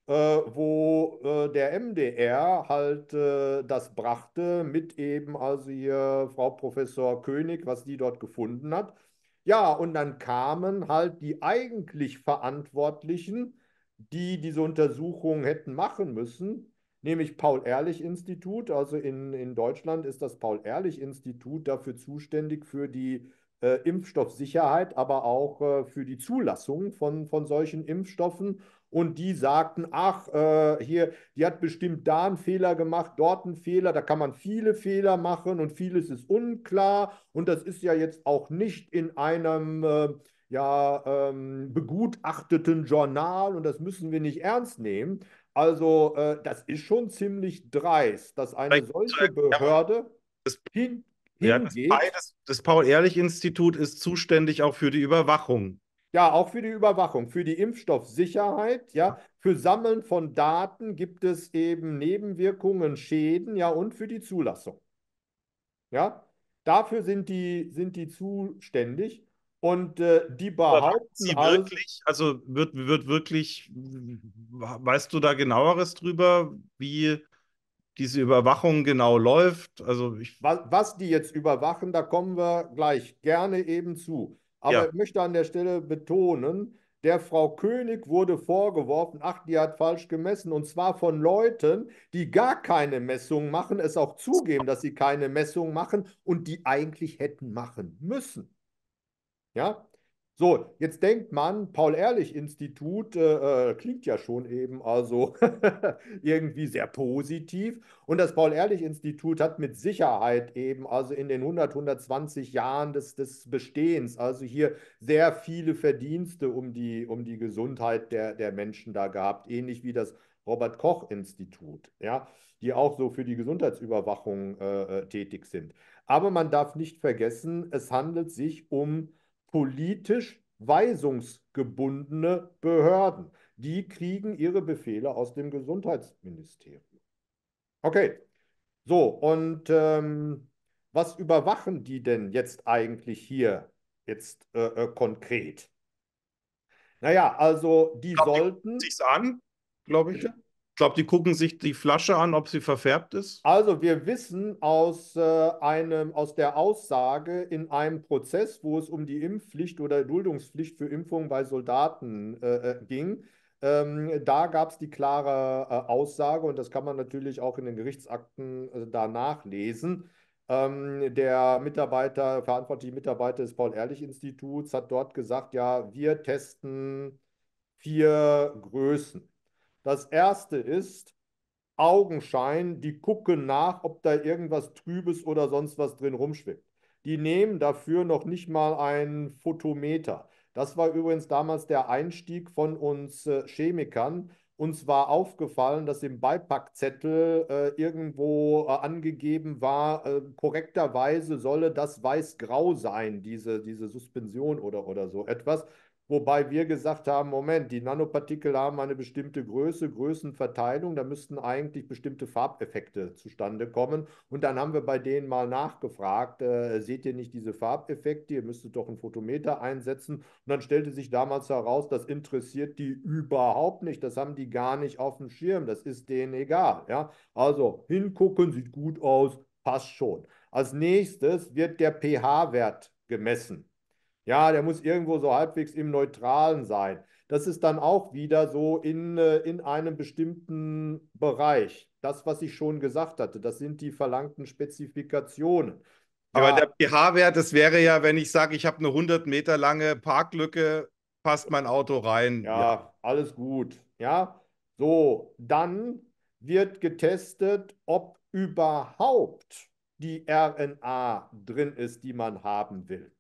B: äh, wo äh, der MDR halt äh, das brachte mit eben also hier Frau Professor König, was die dort gefunden hat. Ja, und dann kamen halt die eigentlich Verantwortlichen, die diese Untersuchung hätten machen müssen, nämlich Paul-Ehrlich-Institut. Also in, in Deutschland ist das Paul-Ehrlich-Institut dafür zuständig für die äh, Impfstoffsicherheit, aber auch äh, für die Zulassung von, von solchen Impfstoffen. Und die sagten, ach, äh, hier, die hat bestimmt da einen Fehler gemacht, dort einen Fehler, da kann man viele Fehler machen und vieles ist unklar. Und das ist ja jetzt auch nicht in einem äh, ja, ähm, begutachteten Journal und das müssen wir nicht ernst nehmen. Also äh, das ist schon ziemlich dreist, dass eine solche Behörde hin ja, das,
A: das, das Paul-Ehrlich-Institut ist zuständig auch für die Überwachung.
B: Ja, auch für die Überwachung, für die Impfstoffsicherheit, ja, für Sammeln von Daten gibt es eben Nebenwirkungen, Schäden, ja, und für die Zulassung. Ja, dafür sind die, sind die zuständig. Und äh, die behaupten Sie halt wirklich,
A: also wird, wird wirklich, weißt du da genaueres drüber,
B: wie diese Überwachung genau läuft. Also ich was, was die jetzt überwachen, da kommen wir gleich gerne eben zu. Aber ja. ich möchte an der Stelle betonen, der Frau König wurde vorgeworfen, ach, die hat falsch gemessen. Und zwar von Leuten, die gar keine Messungen machen, es auch zugeben, dass sie keine Messungen machen und die eigentlich hätten machen müssen. Ja, so, jetzt denkt man, Paul-Ehrlich-Institut äh, äh klingt ja schon eben also irgendwie sehr positiv. Und das Paul-Ehrlich-Institut hat mit Sicherheit eben also in den 100, 120 Jahren des, des Bestehens, also hier sehr viele Verdienste um die, um die Gesundheit der, der Menschen da gehabt, ähnlich wie das Robert Koch-Institut, ja, die auch so für die Gesundheitsüberwachung äh, äh tätig sind. Aber man darf nicht vergessen, es handelt sich um politisch weisungsgebundene Behörden. Die kriegen ihre Befehle aus dem Gesundheitsministerium. Okay, so und ähm, was überwachen die denn jetzt eigentlich hier jetzt äh, äh, konkret? Naja, also die glaub, sollten. Sich an, glaube ich. Bitte? glaube, die gucken sich die
A: Flasche an, ob sie verfärbt
B: ist. Also wir wissen aus, äh, einem, aus der Aussage in einem Prozess, wo es um die Impfpflicht oder Duldungspflicht für Impfungen bei Soldaten äh, äh ging, ähm, da gab es die klare äh, Aussage und das kann man natürlich auch in den Gerichtsakten äh, danach lesen. Ähm, der Mitarbeiter, verantwortliche Mitarbeiter des Paul-Ehrlich-Instituts hat dort gesagt, ja, wir testen vier Größen. Das erste ist Augenschein, die gucken nach, ob da irgendwas Trübes oder sonst was drin rumschwebt. Die nehmen dafür noch nicht mal einen Photometer. Das war übrigens damals der Einstieg von uns äh, Chemikern. Uns war aufgefallen, dass im Beipackzettel äh, irgendwo äh, angegeben war, äh, korrekterweise solle das weiß-grau sein, diese, diese Suspension oder, oder so etwas. Wobei wir gesagt haben, Moment, die Nanopartikel haben eine bestimmte Größe, Größenverteilung, da müssten eigentlich bestimmte Farbeffekte zustande kommen. Und dann haben wir bei denen mal nachgefragt, äh, seht ihr nicht diese Farbeffekte, ihr müsstet doch einen Photometer einsetzen. Und dann stellte sich damals heraus, das interessiert die überhaupt nicht, das haben die gar nicht auf dem Schirm, das ist denen egal. Ja? Also hingucken, sieht gut aus, passt schon. Als nächstes wird der pH-Wert gemessen. Ja, der muss irgendwo so halbwegs im Neutralen sein. Das ist dann auch wieder so in, äh, in einem bestimmten Bereich. Das, was ich schon gesagt hatte, das sind die verlangten Spezifikationen. Aber ja, ah. der pH-Wert, das wäre ja, wenn ich sage, ich habe eine 100 Meter lange Parklücke, passt mein Auto rein. Ja, ja, alles gut. Ja, so, dann wird getestet, ob überhaupt die RNA drin ist, die man haben will.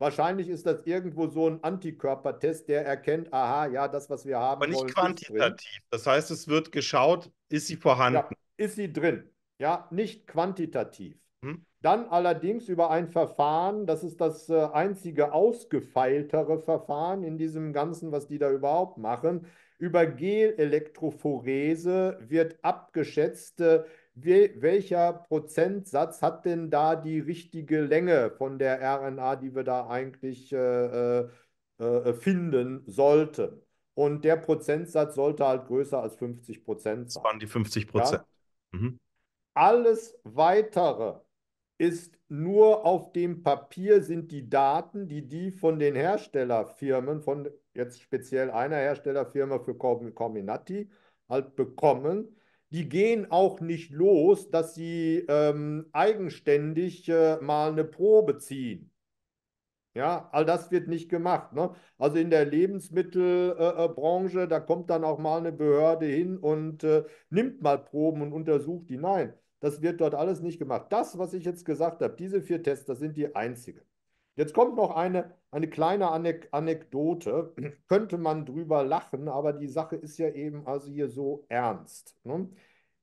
B: Wahrscheinlich ist das irgendwo so ein Antikörpertest, der erkennt, aha, ja, das, was wir haben. Aber nicht wollen, quantitativ. Das heißt, es wird geschaut, ist sie vorhanden. Ja, ist sie drin. Ja, nicht quantitativ. Hm? Dann allerdings über ein Verfahren, das ist das äh, einzige ausgefeiltere Verfahren in diesem Ganzen, was die da überhaupt machen. Über Gelelektrophorese wird abgeschätzt, äh, welcher Prozentsatz hat denn da die richtige Länge von der RNA, die wir da eigentlich äh, äh, äh, finden sollten? Und der Prozentsatz sollte halt größer als 50 Prozent sein. Das waren
A: die 50 Prozent. Ja? Mhm.
B: Alles weitere ist nur auf dem Papier sind die Daten, die die von den Herstellerfirmen, von jetzt speziell einer Herstellerfirma für Combinati, halt bekommen die gehen auch nicht los, dass sie ähm, eigenständig äh, mal eine Probe ziehen. Ja, all das wird nicht gemacht. Ne? Also in der Lebensmittelbranche, äh, äh, da kommt dann auch mal eine Behörde hin und äh, nimmt mal Proben und untersucht die. Nein, das wird dort alles nicht gemacht. Das, was ich jetzt gesagt habe, diese vier Tests, das sind die einzigen. Jetzt kommt noch eine eine kleine Anek Anekdote, könnte man drüber lachen, aber die Sache ist ja eben also hier so ernst. Ne?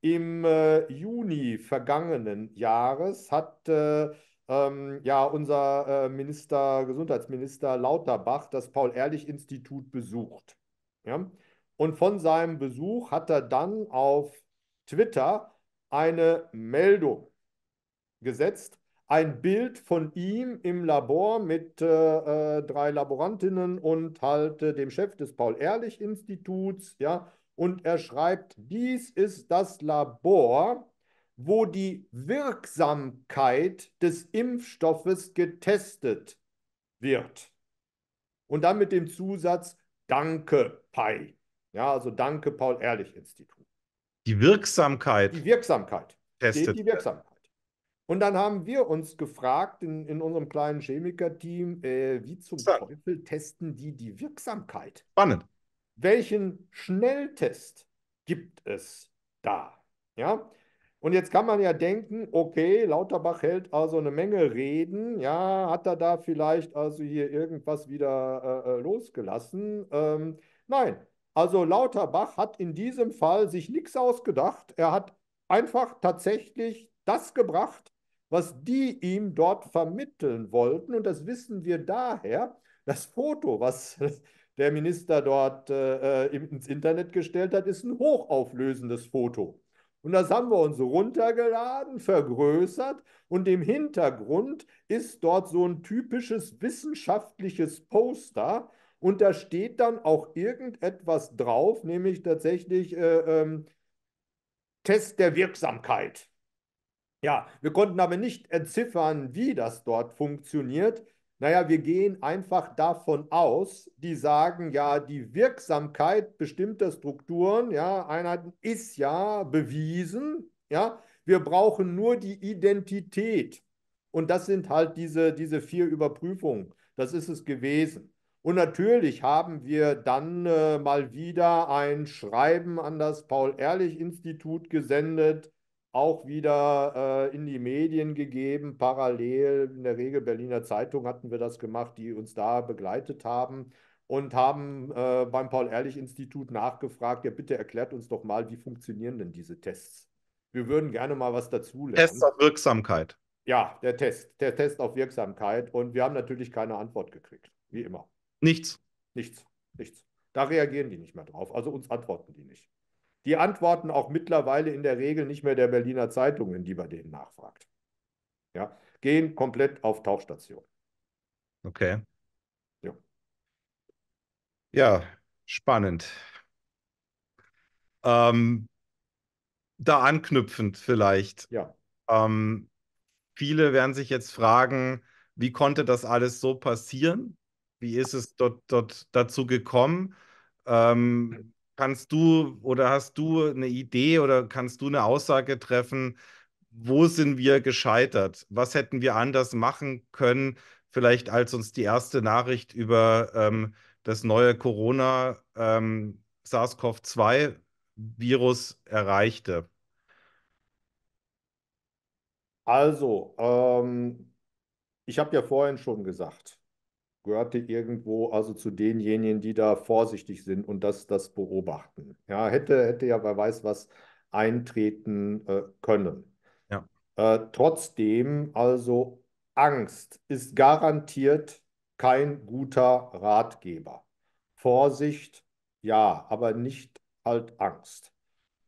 B: Im äh, Juni vergangenen Jahres hat äh, ähm, ja unser äh, Minister, Gesundheitsminister Lauterbach das Paul-Ehrlich-Institut besucht. Ja? Und von seinem Besuch hat er dann auf Twitter eine Meldung gesetzt, ein Bild von ihm im Labor mit äh, äh drei Laborantinnen und halt äh, dem Chef des Paul-Ehrlich-Instituts, ja, und er schreibt, dies ist das Labor, wo die Wirksamkeit des Impfstoffes getestet wird. Und dann mit dem Zusatz, danke, Pai. Ja, also danke, Paul-Ehrlich-Institut. Die Wirksamkeit. Die Wirksamkeit. Testet. die Wirksamkeit. Und dann haben wir uns gefragt in, in unserem kleinen Chemikerteam, äh, wie zum ja. Teufel testen die die Wirksamkeit? Spannend. Welchen Schnelltest gibt es da? Ja. Und jetzt kann man ja denken, okay, Lauterbach hält also eine Menge Reden, ja, hat er da vielleicht also hier irgendwas wieder äh, äh losgelassen? Ähm, nein, also Lauterbach hat in diesem Fall sich nichts ausgedacht. Er hat einfach tatsächlich das gebracht, was die ihm dort vermitteln wollten. Und das wissen wir daher, das Foto, was der Minister dort äh, äh ins Internet gestellt hat, ist ein hochauflösendes Foto. Und das haben wir uns runtergeladen, vergrößert und im Hintergrund ist dort so ein typisches wissenschaftliches Poster und da steht dann auch irgendetwas drauf, nämlich tatsächlich äh, ähm, Test der Wirksamkeit. Ja, wir konnten aber nicht entziffern, wie das dort funktioniert. Naja, wir gehen einfach davon aus, die sagen ja, die Wirksamkeit bestimmter Strukturen, ja, Einheiten ist ja bewiesen, ja, wir brauchen nur die Identität. Und das sind halt diese, diese vier Überprüfungen. Das ist es gewesen. Und natürlich haben wir dann äh, mal wieder ein Schreiben an das Paul-Ehrlich-Institut gesendet, auch wieder äh, in die Medien gegeben, parallel. In der Regel Berliner Zeitung hatten wir das gemacht, die uns da begleitet haben und haben äh, beim Paul-Ehrlich-Institut nachgefragt, ja bitte erklärt uns doch mal, wie funktionieren denn diese Tests? Wir würden gerne mal was dazu lernen. Tests auf
A: Wirksamkeit.
B: Ja, der Test, der Test auf Wirksamkeit. Und wir haben natürlich keine Antwort gekriegt, wie immer. Nichts. Nichts, nichts. Da reagieren die nicht mehr drauf. Also uns antworten die nicht die antworten auch mittlerweile in der Regel nicht mehr der Berliner Zeitung, wenn die bei denen nachfragt. Ja, gehen komplett auf Tauchstation. Okay. Ja,
A: ja spannend. Ähm, da anknüpfend vielleicht. Ja. Ähm, viele werden sich jetzt fragen, wie konnte das alles so passieren? Wie ist es dort, dort dazu gekommen? Ähm, kannst du oder hast du eine Idee oder kannst du eine Aussage treffen, wo sind wir gescheitert? Was hätten wir anders machen können, vielleicht als uns die erste Nachricht über ähm, das neue Corona ähm, SARS-CoV-2-Virus erreichte?
B: Also, ähm, ich habe ja vorhin schon gesagt, gehörte irgendwo also zu denjenigen, die da vorsichtig sind und das, das beobachten. Ja, hätte, hätte ja wer weiß was eintreten äh, können. Ja. Äh, trotzdem, also Angst ist garantiert kein guter Ratgeber. Vorsicht, ja, aber nicht halt Angst.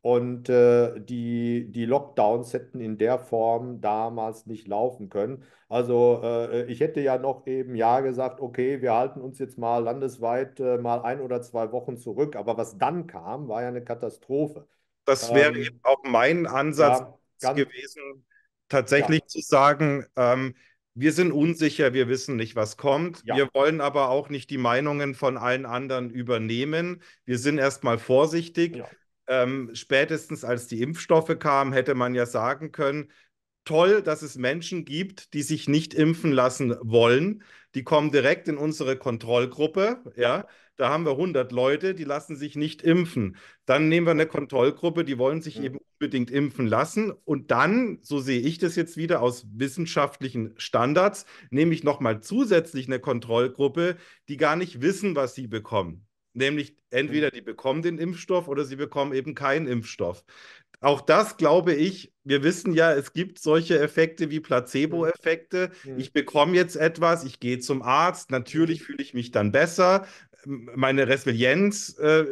B: Und äh, die, die Lockdowns hätten in der Form damals nicht laufen können. Also äh, ich hätte ja noch eben ja gesagt, okay, wir halten uns jetzt mal landesweit äh, mal ein oder zwei Wochen zurück. Aber was dann kam, war ja eine Katastrophe. Das wäre ähm, eben auch mein Ansatz ja, ganz, gewesen, tatsächlich ja. zu sagen, ähm, wir
A: sind unsicher, wir wissen nicht, was kommt. Ja. Wir wollen aber auch nicht die Meinungen von allen anderen übernehmen. Wir sind erstmal vorsichtig. Ja ähm, spätestens als die Impfstoffe kamen, hätte man ja sagen können, toll, dass es Menschen gibt, die sich nicht impfen lassen wollen. Die kommen direkt in unsere Kontrollgruppe. Ja, da haben wir 100 Leute, die lassen sich nicht impfen. Dann nehmen wir eine Kontrollgruppe, die wollen sich mhm. eben unbedingt impfen lassen. Und dann, so sehe ich das jetzt wieder aus wissenschaftlichen Standards, nehme ich nochmal zusätzlich eine Kontrollgruppe, die gar nicht wissen, was sie bekommen. Nämlich entweder die bekommen den Impfstoff oder sie bekommen eben keinen Impfstoff. Auch das glaube ich, wir wissen ja, es gibt solche Effekte wie Placebo-Effekte. Hm. Hm. Ich bekomme jetzt etwas, ich gehe zum Arzt, natürlich hm. fühle ich mich dann besser. Meine Resilienz, äh,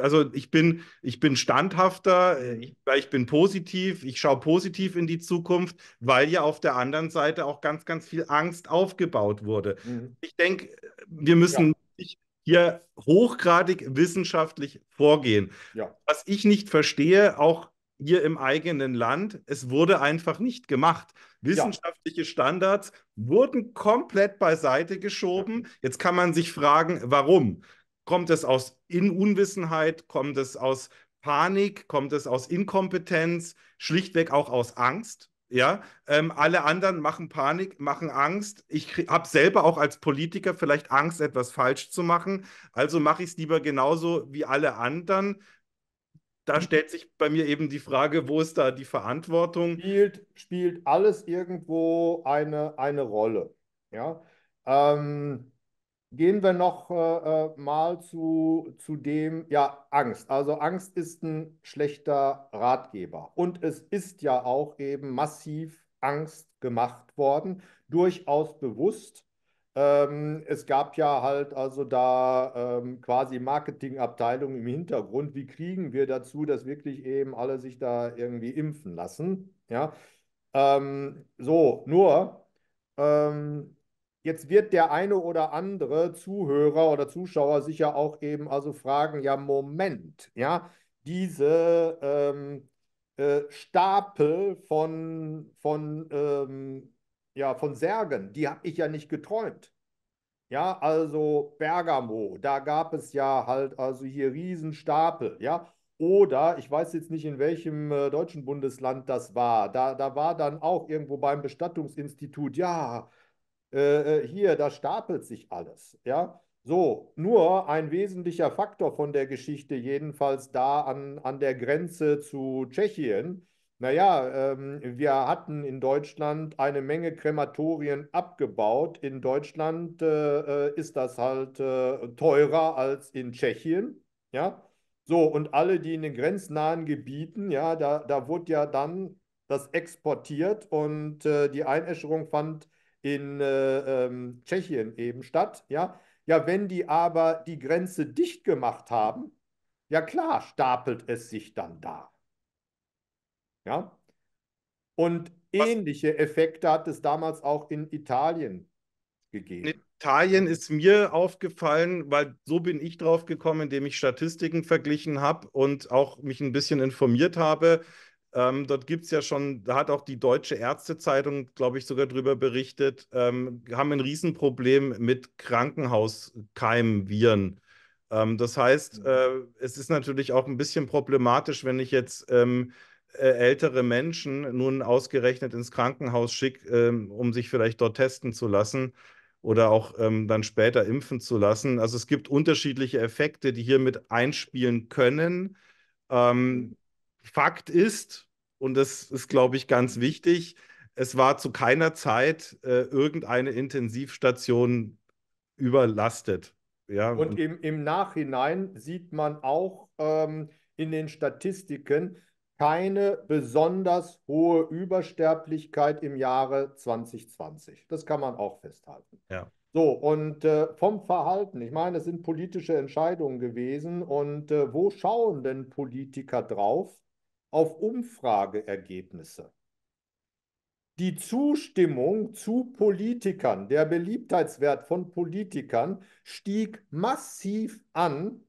A: also ich bin, ich bin standhafter, ich, bin positiv, ich schaue positiv in die Zukunft, weil ja auf der anderen Seite auch ganz, ganz viel Angst aufgebaut wurde. Ich denke, wir müssen ja hier hochgradig wissenschaftlich vorgehen. Ja. Was ich nicht verstehe, auch hier im eigenen Land, es wurde einfach nicht gemacht. Wissenschaftliche ja. Standards wurden komplett beiseite geschoben. Jetzt kann man sich fragen, warum? Kommt es aus In Unwissenheit? Kommt es aus Panik? Kommt es aus Inkompetenz? Schlichtweg auch aus Angst? Ja, ähm, alle anderen machen Panik, machen Angst. Ich habe selber auch als Politiker vielleicht Angst, etwas falsch zu machen. Also mache ich es lieber genauso wie alle anderen. Da hm. stellt sich bei mir eben die Frage, wo
B: ist da die Verantwortung? Spielt, spielt alles irgendwo eine, eine Rolle. Ja. Ähm, Gehen wir noch äh, äh, mal zu, zu dem, ja, Angst. Also Angst ist ein schlechter Ratgeber. Und es ist ja auch eben massiv Angst gemacht worden, durchaus bewusst. Ähm, es gab ja halt also da ähm, quasi Marketingabteilungen im Hintergrund. Wie kriegen wir dazu, dass wirklich eben alle sich da irgendwie impfen lassen? Ja, ähm, so, nur ähm, Jetzt wird der eine oder andere Zuhörer oder Zuschauer sicher auch eben also fragen, ja, Moment, ja, diese ähm, äh, Stapel von, von, ähm, ja, von Särgen, die habe ich ja nicht geträumt. Ja, also Bergamo, da gab es ja halt also hier Riesenstapel, ja. Oder ich weiß jetzt nicht, in welchem äh, deutschen Bundesland das war. Da, da war dann auch irgendwo beim Bestattungsinstitut, ja, äh, äh, hier, da stapelt sich alles. Ja? So, nur ein wesentlicher Faktor von der Geschichte, jedenfalls da an, an der Grenze zu Tschechien. Naja, ähm, wir hatten in Deutschland eine Menge Krematorien abgebaut. In Deutschland äh, äh, ist das halt äh, teurer als in Tschechien. Ja, so und alle, die in den grenznahen Gebieten, ja, da, da wurde ja dann das exportiert und äh, die Einäscherung fand in äh, ähm, Tschechien eben statt. Ja? ja, wenn die aber die Grenze dicht gemacht haben, ja klar, stapelt es sich dann da. Ja, und ähnliche Effekte hat es damals auch in Italien gegeben. In Italien ist mir aufgefallen, weil so bin ich drauf
A: gekommen, indem ich Statistiken verglichen habe und auch mich ein bisschen informiert habe. Ähm, dort gibt es ja schon, da hat auch die Deutsche Ärztezeitung, glaube ich, sogar darüber berichtet, ähm, haben ein Riesenproblem mit Krankenhauskeimviren. Ähm, das heißt, mhm. äh, es ist natürlich auch ein bisschen problematisch, wenn ich jetzt ähm, ältere Menschen nun ausgerechnet ins Krankenhaus schicke, ähm, um sich vielleicht dort testen zu lassen oder auch ähm, dann später impfen zu lassen. Also es gibt unterschiedliche Effekte, die hier mit einspielen können. Ähm, mhm. Fakt ist, und das ist, glaube ich, ganz wichtig, es war zu keiner Zeit äh, irgendeine Intensivstation überlastet. Ja, und, und
B: im, im, Nachhinein sieht man auch ähm, in den Statistiken keine besonders hohe Übersterblichkeit im Jahre 2020. Das kann man auch festhalten. Ja. So, und äh, vom Verhalten, ich meine, es sind politische Entscheidungen gewesen. Und äh, wo schauen denn Politiker drauf? auf Umfrageergebnisse. Die Zustimmung zu Politikern, der Beliebtheitswert von Politikern stieg massiv an.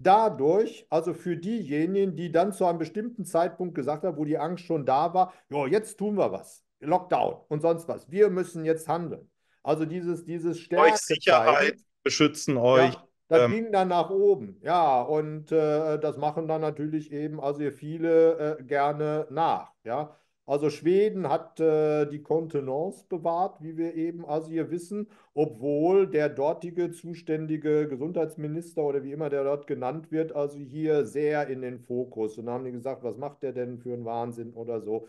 B: Dadurch, also für diejenigen, die dann zu einem bestimmten Zeitpunkt gesagt haben, wo die Angst schon da war, ja, jetzt tun wir was, Lockdown und sonst was, wir müssen jetzt handeln. Also dieses, dieses Stärke. Euch Sicherheit,
A: Zeit, beschützen euch, ja, das ähm, ging
B: dann nach oben, ja. Und äh, das machen dann natürlich eben also viele äh, gerne nach, ja. Also Schweden hat äh, die Kontenance bewahrt, wie wir eben also hier wissen, obwohl der dortige zuständige Gesundheitsminister oder wie immer der dort genannt wird, also hier sehr in den Fokus. Und haben die gesagt, was macht der denn für einen Wahnsinn oder so.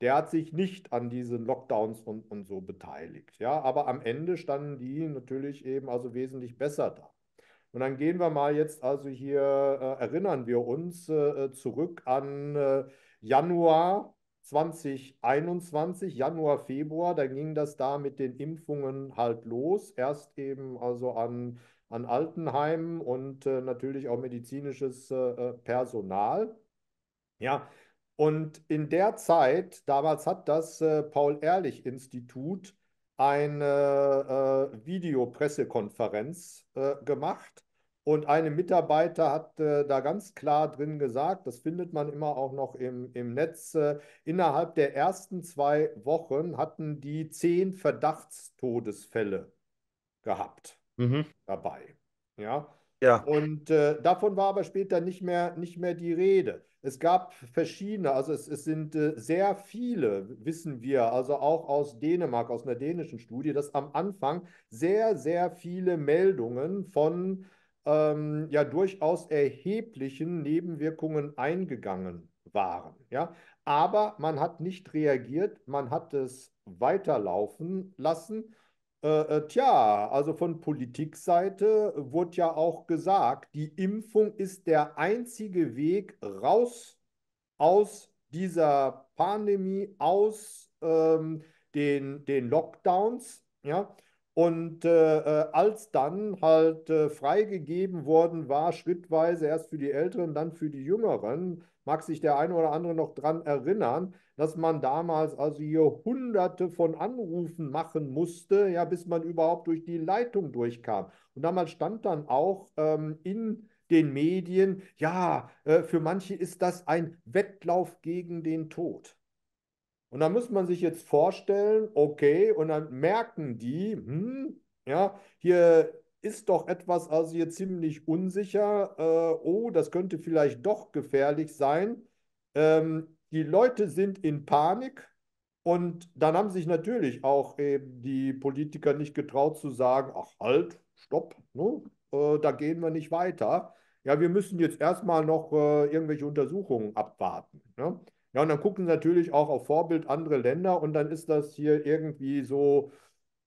B: Der hat sich nicht an diesen Lockdowns und, und so beteiligt. Ja, aber am Ende standen die natürlich eben also wesentlich besser da. Und dann gehen wir mal jetzt also hier, äh, erinnern wir uns äh, äh zurück an äh, Januar 2021, Januar, Februar. Da ging das da mit den Impfungen halt los. Erst eben also an, an Altenheimen und äh, natürlich auch medizinisches äh, Personal. Ja, und in der Zeit, damals hat das Paul-Ehrlich-Institut eine äh, Videopressekonferenz äh, gemacht und eine Mitarbeiter hat äh, da ganz klar drin gesagt, das findet man immer auch noch im, im Netz, äh, innerhalb der ersten zwei Wochen hatten die zehn Verdachtstodesfälle gehabt mhm. dabei. Ja, ja. Und äh, davon war aber später nicht mehr, nicht mehr die Rede. Es gab verschiedene, also es, es sind äh, sehr viele, wissen wir, also auch aus Dänemark, aus einer dänischen Studie, dass am Anfang sehr, sehr viele Meldungen von ähm, ja durchaus erheblichen Nebenwirkungen eingegangen waren. Ja? Aber man hat nicht reagiert, man hat es weiterlaufen lassen äh, äh, tja, also von Politikseite wurde ja auch gesagt, die Impfung ist der einzige Weg raus aus dieser Pandemie, aus ähm, den, den Lockdowns. Ja? Und äh, äh als dann halt äh, freigegeben worden war, schrittweise erst für die Älteren, dann für die Jüngeren, mag sich der eine oder andere noch dran erinnern, dass man damals also hier hunderte von Anrufen machen musste, ja, bis man überhaupt durch die Leitung durchkam. Und damals stand dann auch ähm, in den Medien, ja, äh, für manche ist das ein Wettlauf gegen den Tod. Und da muss man sich jetzt vorstellen, okay, und dann merken die, hm, ja, hier ist doch etwas also hier ziemlich unsicher, äh, oh, das könnte vielleicht doch gefährlich sein. Ähm, die Leute sind in Panik und dann haben sich natürlich auch eben die Politiker nicht getraut zu sagen, ach halt, stopp, ne? Äh, da gehen wir nicht weiter. Ja, wir müssen jetzt erstmal noch äh, irgendwelche Untersuchungen abwarten. Ne? Ja, und dann gucken natürlich auch auf Vorbild andere Länder und dann ist das hier irgendwie so,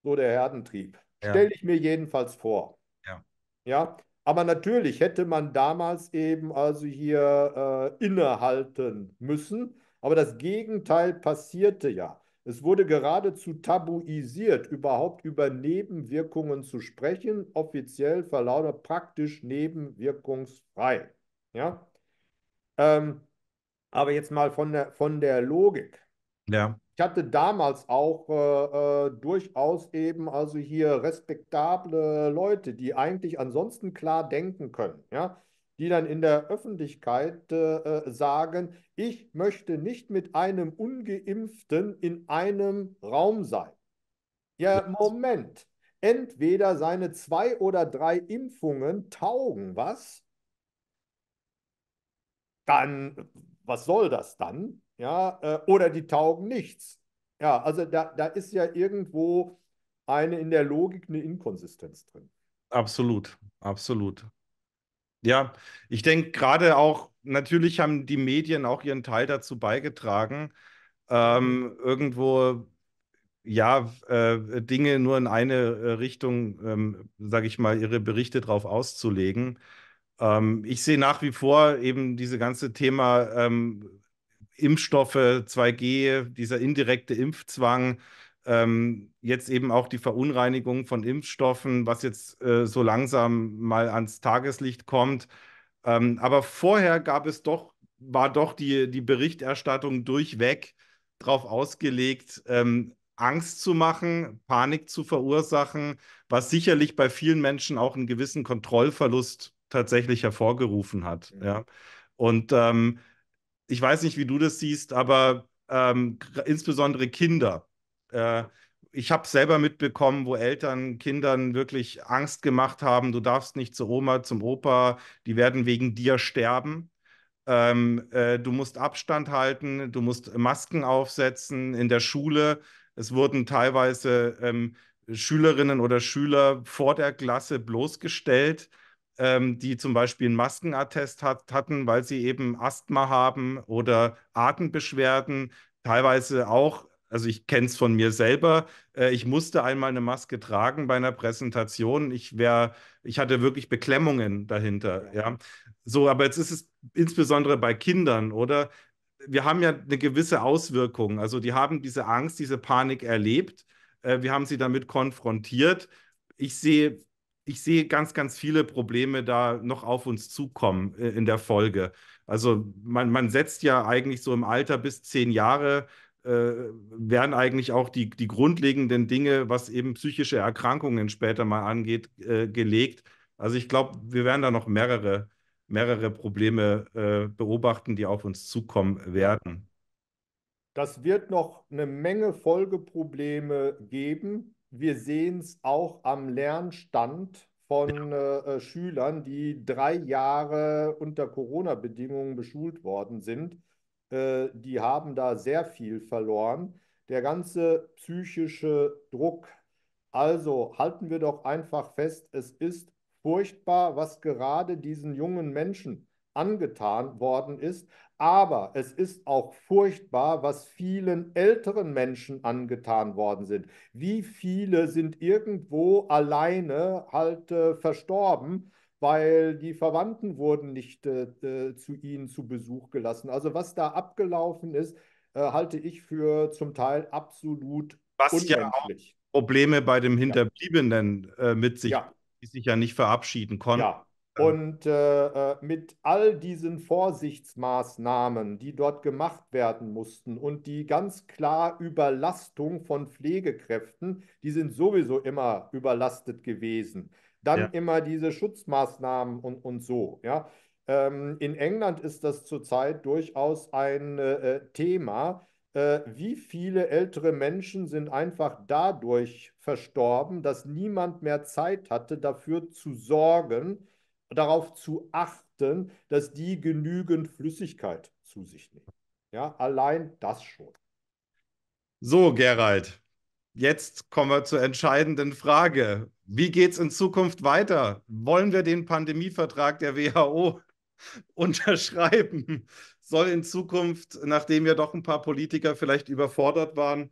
B: so der Herdentrieb. Ja. Stelle ich mir jedenfalls vor. Ja. ja. Aber natürlich hätte man damals eben also hier äh, innehalten müssen. Aber das Gegenteil passierte ja. Es wurde geradezu tabuisiert, überhaupt über Nebenwirkungen zu sprechen. Offiziell verlautet praktisch nebenwirkungsfrei. Ja? Ähm, aber jetzt mal von der, von der Logik. Ja ich hatte damals auch äh, äh, durchaus eben also hier respektable Leute, die eigentlich ansonsten klar denken können, ja, die dann in der Öffentlichkeit äh, äh sagen, ich möchte nicht mit einem ungeimpften in einem Raum sein. Ja, Moment. Entweder seine zwei oder drei Impfungen taugen was, dann was soll das dann? ja, äh, oder die taugen nichts. Ja, also da, da ist ja irgendwo eine in der Logik eine Inkonsistenz drin.
A: Absolut, absolut. Ja, ich denke gerade auch, natürlich haben die Medien auch ihren Teil dazu beigetragen, ähm, irgendwo ja äh, Dinge nur in eine äh, Richtung, ähm, sage ich mal, ihre Berichte drauf auszulegen. Ähm, ich sehe nach wie vor eben diese ganze Thema ähm, Impfstoffe, 2G, dieser indirekte Impfzwang, ähm, jetzt eben auch die Verunreinigung von Impfstoffen, was jetzt äh, so langsam mal ans Tageslicht kommt. Ähm, aber vorher gab es doch, war doch die, die Berichterstattung durchweg darauf ausgelegt, ähm, Angst zu machen, Panik zu verursachen, was sicherlich bei vielen Menschen auch einen gewissen Kontrollverlust tatsächlich hervorgerufen hat. Mhm. Ja. Und ähm, ich weiß nicht, wie du das siehst, aber ähm, insbesondere Kinder. Äh, ich habe selber mitbekommen, wo Eltern Kindern wirklich Angst gemacht haben, du darfst nicht zur Oma, zum Opa, die werden wegen dir sterben. Ähm, äh, du musst Abstand halten, du musst Masken aufsetzen in der Schule. Es wurden teilweise ähm, Schülerinnen oder Schüler vor der Klasse bloßgestellt ähm, die zum Beispiel einen Maskenattest hat, hatten, weil sie eben Asthma haben oder Atembeschwerden, teilweise auch also ich kenne es von mir selber. Äh, ich musste einmal eine Maske tragen bei einer Präsentation. Ich wäre, ich hatte wirklich Beklemmungen dahinter. Ja. So, aber jetzt ist es insbesondere bei Kindern, oder? Wir haben ja eine gewisse Auswirkung. Also die haben diese Angst, diese Panik erlebt. Äh, wir haben sie damit konfrontiert. Ich sehe ich sehe ganz, ganz viele Probleme da noch auf uns zukommen äh, in der Folge. Also man, man setzt ja eigentlich so im Alter bis zehn Jahre, äh, werden eigentlich auch die, die grundlegenden Dinge, was eben psychische Erkrankungen später mal angeht, äh, gelegt. Also ich glaube, wir werden da noch mehrere, mehrere Probleme äh, beobachten, die auf uns zukommen werden.
B: Das wird noch eine Menge Folgeprobleme geben, wir sehen es auch am Lernstand von äh, äh, Schülern, die drei Jahre unter Corona-Bedingungen beschult worden sind. Äh, die haben da sehr viel verloren. Der ganze psychische Druck. Also halten wir doch einfach fest, es ist furchtbar, was gerade diesen jungen Menschen angetan worden ist, aber es ist auch furchtbar, was vielen älteren Menschen angetan worden sind. Wie viele sind irgendwo alleine halt äh, verstorben, weil die Verwandten wurden nicht äh, äh zu ihnen zu Besuch gelassen. Also was da abgelaufen ist, äh, halte ich für zum Teil absolut was unmenschlich.
A: Ja Probleme bei dem Hinterbliebenen äh, mit sich, ja. die sich ja nicht verabschieden konnten. Ja.
B: Und äh, äh, mit all diesen Vorsichtsmaßnahmen, die dort gemacht werden mussten und die ganz klar Überlastung von Pflegekräften, die sind sowieso immer überlastet gewesen. Dann ja. immer diese Schutzmaßnahmen und, und so. Ja. Ähm, in England ist das zurzeit durchaus ein äh, äh Thema. Äh, wie viele ältere Menschen sind einfach dadurch verstorben, dass niemand mehr Zeit hatte, dafür zu sorgen, darauf zu achten, dass die genügend Flüssigkeit zu sich nehmen. Ja, allein das schon. So, Gerald, jetzt kommen wir zur entscheidenden
A: Frage. Wie geht es in Zukunft weiter? Wollen wir den Pandemievertrag der WHO unterschreiben? Soll in Zukunft, nachdem wir doch ein paar Politiker vielleicht überfordert waren,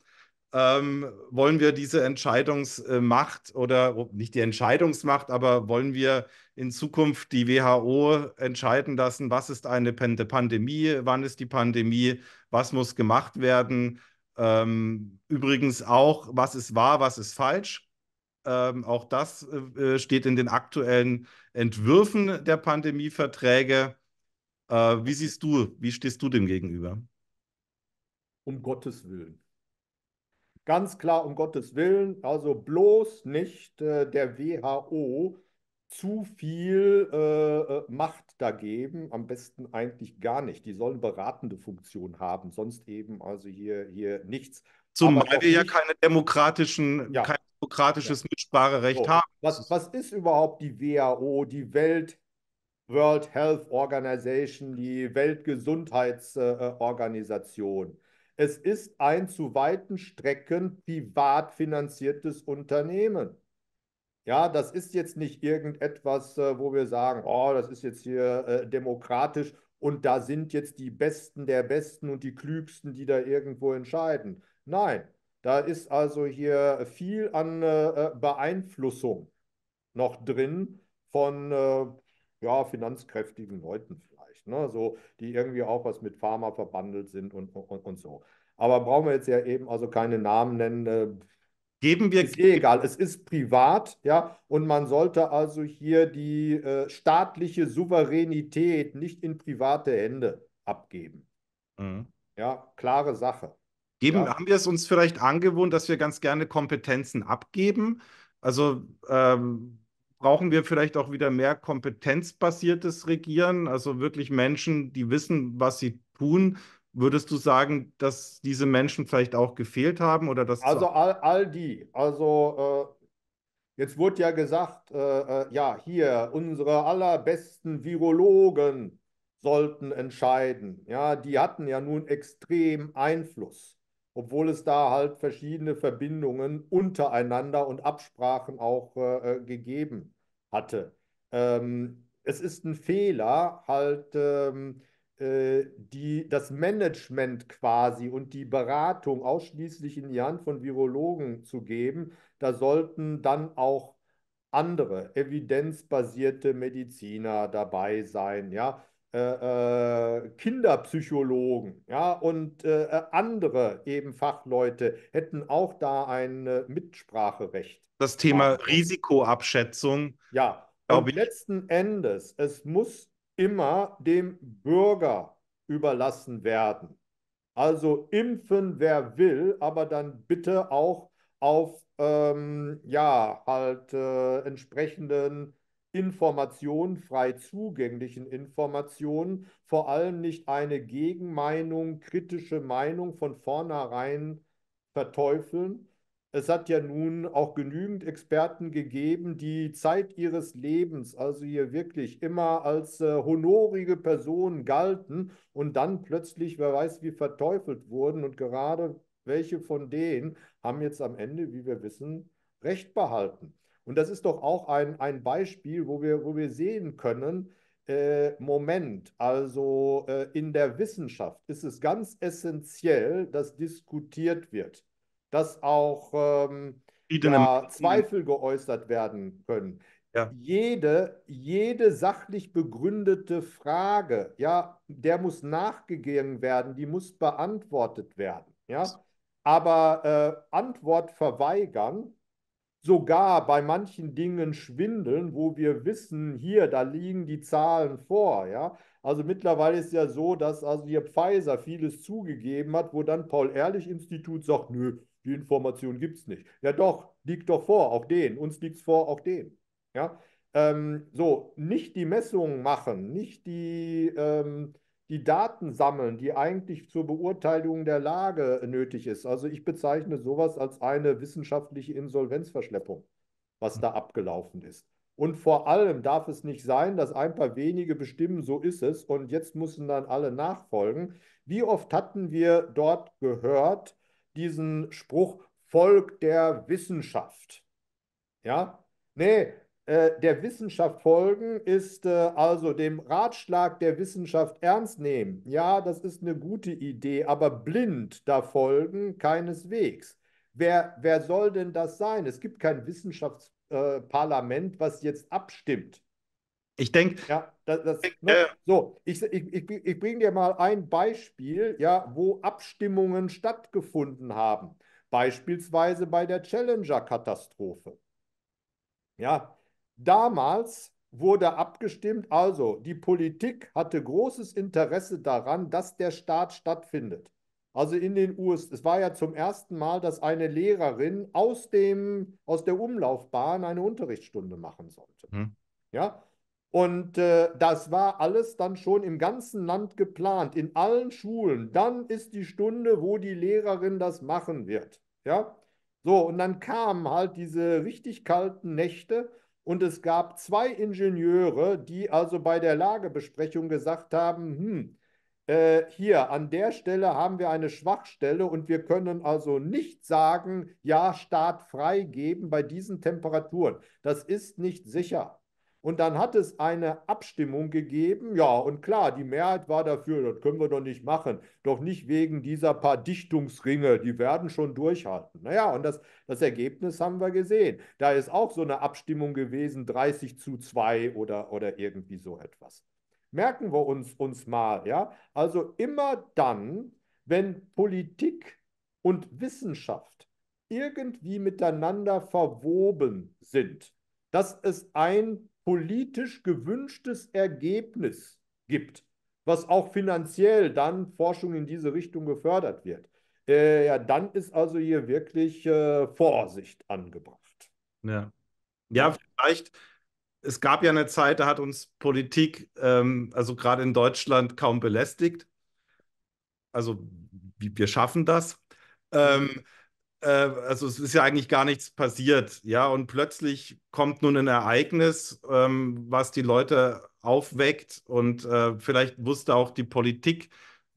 A: ähm, wollen wir diese Entscheidungsmacht äh, oder nicht die Entscheidungsmacht, aber wollen wir in Zukunft die WHO entscheiden lassen, was ist eine Pandemie, wann ist die Pandemie, was muss gemacht werden. Ähm, übrigens auch, was ist wahr, was ist falsch. Ähm, auch das äh, äh steht in den aktuellen Entwürfen der
B: Pandemieverträge.
A: Äh, wie siehst du, wie stehst du dem gegenüber?
B: Um Gottes Willen. Ganz klar, um Gottes Willen, also bloß nicht äh, der WHO zu viel äh, äh, Macht da geben, am besten eigentlich gar nicht. Die sollen beratende Funktion haben, sonst eben also hier, hier nichts. Zumal wir nicht, ja keine demokratischen, ja. kein demokratisches ja. Mitspracherecht so. haben. Was, was ist überhaupt die WHO, die Welt World Health Organization, die Weltgesundheitsorganisation? Äh, es ist ein zu weiten Strecken privat finanziertes Unternehmen. Ja, das ist jetzt nicht irgendetwas, äh, wo wir sagen, oh, das ist jetzt hier äh, demokratisch und da sind jetzt die Besten der Besten und die Klügsten, die da irgendwo entscheiden. Nein, da ist also hier viel an äh, äh Beeinflussung noch drin von äh, ja, finanzkräftigen Leuten ne? so, die irgendwie auch was mit Pharma verbandelt sind und, und, und so. Aber brauchen wir jetzt ja eben also keine Namen nennen. Äh, Geben wir. Ist eh egal, es ist privat, ja, und man sollte also hier die äh, staatliche Souveränität nicht in private Hände abgeben. Mhm. Ja, klare Sache.
A: Geben, ja. Haben wir es uns vielleicht angewohnt, dass wir ganz gerne Kompetenzen abgeben? Also ähm, brauchen wir vielleicht auch wieder mehr kompetenzbasiertes Regieren, also wirklich Menschen, die wissen, was sie tun. Würdest du sagen, dass diese Menschen vielleicht auch gefehlt haben oder dass also
B: all, all die, also äh, jetzt wurde ja gesagt, äh, äh, ja hier unsere allerbesten Virologen sollten entscheiden, ja die hatten ja nun extrem Einfluss obwohl es da halt verschiedene Verbindungen untereinander und Absprachen auch äh, äh, gegeben hatte. Ähm, es ist ein Fehler, halt ähm, äh, die, das Management quasi und die Beratung ausschließlich in die Hand von Virologen zu geben. Da sollten dann auch andere evidenzbasierte Mediziner dabei sein, ja, äh, äh, Kinderpsychologen ja, und äh, äh, andere eben Fachleute hätten auch da ein äh, Mitspracherecht. Das Thema Risikoabschätzung. Ja, und ich. letzten Endes, es muss immer dem Bürger überlassen werden. Also impfen, wer will, aber dann bitte auch auf ähm, ja, halt äh, entsprechenden Informationen, frei zugänglichen Informationen, vor allem nicht eine Gegenmeinung, kritische Meinung von vornherein verteufeln. Es hat ja nun auch genügend Experten gegeben, die Zeit ihres Lebens, also hier wirklich immer als äh, honorige Personen galten und dann plötzlich, wer weiß, wie verteufelt wurden. Und gerade welche von denen haben jetzt am Ende, wie wir wissen, Recht behalten. Und das ist doch auch ein, ein Beispiel, wo wir, wo wir sehen können, äh, Moment, also äh, in der Wissenschaft ist es ganz essentiell, dass diskutiert wird, dass auch ähm, ja, Zweifel geäußert werden können. Ja. Jede, jede sachlich begründete Frage, ja, der muss nachgegangen werden, die muss beantwortet werden, ja. Aber äh, Antwort verweigern sogar bei manchen Dingen schwindeln, wo wir wissen, hier, da liegen die Zahlen vor, ja. Also mittlerweile ist ja so, dass also hier Pfizer vieles zugegeben hat, wo dann Paul-Ehrlich-Institut sagt, nö, die Information gibt es nicht. Ja doch, liegt doch vor, auch den, uns liegt es vor, auch den. Ja? Ähm, so, nicht die Messungen machen, nicht die ähm, die Daten sammeln, die eigentlich zur Beurteilung der Lage nötig ist. Also ich bezeichne sowas als eine wissenschaftliche Insolvenzverschleppung, was da abgelaufen ist. Und vor allem darf es nicht sein, dass ein paar wenige bestimmen, so ist es, und jetzt müssen dann alle nachfolgen. Wie oft hatten wir dort gehört diesen Spruch, Volk der Wissenschaft? Ja, nee, äh, der Wissenschaft folgen ist äh, also dem Ratschlag der Wissenschaft ernst nehmen. Ja, das ist eine gute Idee, aber blind da folgen keineswegs. Wer, wer soll denn das sein? Es gibt kein Wissenschaftsparlament, äh, was jetzt abstimmt. Ich denke. Ja, das, das ne? äh, so, ich, ich, ich, ich bringe dir mal ein Beispiel, ja, wo Abstimmungen stattgefunden haben. Beispielsweise bei der Challenger-Katastrophe. Ja, Damals wurde abgestimmt, also die Politik hatte großes Interesse daran, dass der Staat stattfindet. Also in den USA, es war ja zum ersten Mal, dass eine Lehrerin aus, dem, aus der Umlaufbahn eine Unterrichtsstunde machen sollte. Hm. Ja, und äh, das war alles dann schon im ganzen Land geplant, in allen Schulen. Dann ist die Stunde, wo die Lehrerin das machen wird. Ja, so, und dann kamen halt diese richtig kalten Nächte und es gab zwei Ingenieure, die also bei der Lagebesprechung gesagt haben, hm, äh, hier an der Stelle haben wir eine Schwachstelle und wir können also nicht sagen, ja, Staat freigeben bei diesen Temperaturen. Das ist nicht sicher. Und dann hat es eine Abstimmung gegeben. Ja, und klar, die Mehrheit war dafür, das können wir doch nicht machen. Doch nicht wegen dieser paar Dichtungsringe, die werden schon durchhalten. Naja, und das, das Ergebnis haben wir gesehen. Da ist auch so eine Abstimmung gewesen, 30 zu 2 oder, oder irgendwie so etwas. Merken wir uns, uns mal, ja? Also immer dann, wenn Politik und Wissenschaft irgendwie miteinander verwoben sind, dass es ein politisch gewünschtes Ergebnis gibt, was auch finanziell dann Forschung in diese Richtung gefördert wird, äh, ja, dann ist also hier wirklich äh, Vorsicht angebracht.
A: Ja. ja, vielleicht, es gab ja eine Zeit, da hat uns Politik, ähm, also gerade in Deutschland, kaum belästigt. Also wir schaffen das. Ähm, äh, also es ist ja eigentlich gar nichts passiert, ja, und plötzlich kommt nun ein Ereignis, ähm, was die Leute aufweckt und äh, vielleicht wusste auch die Politik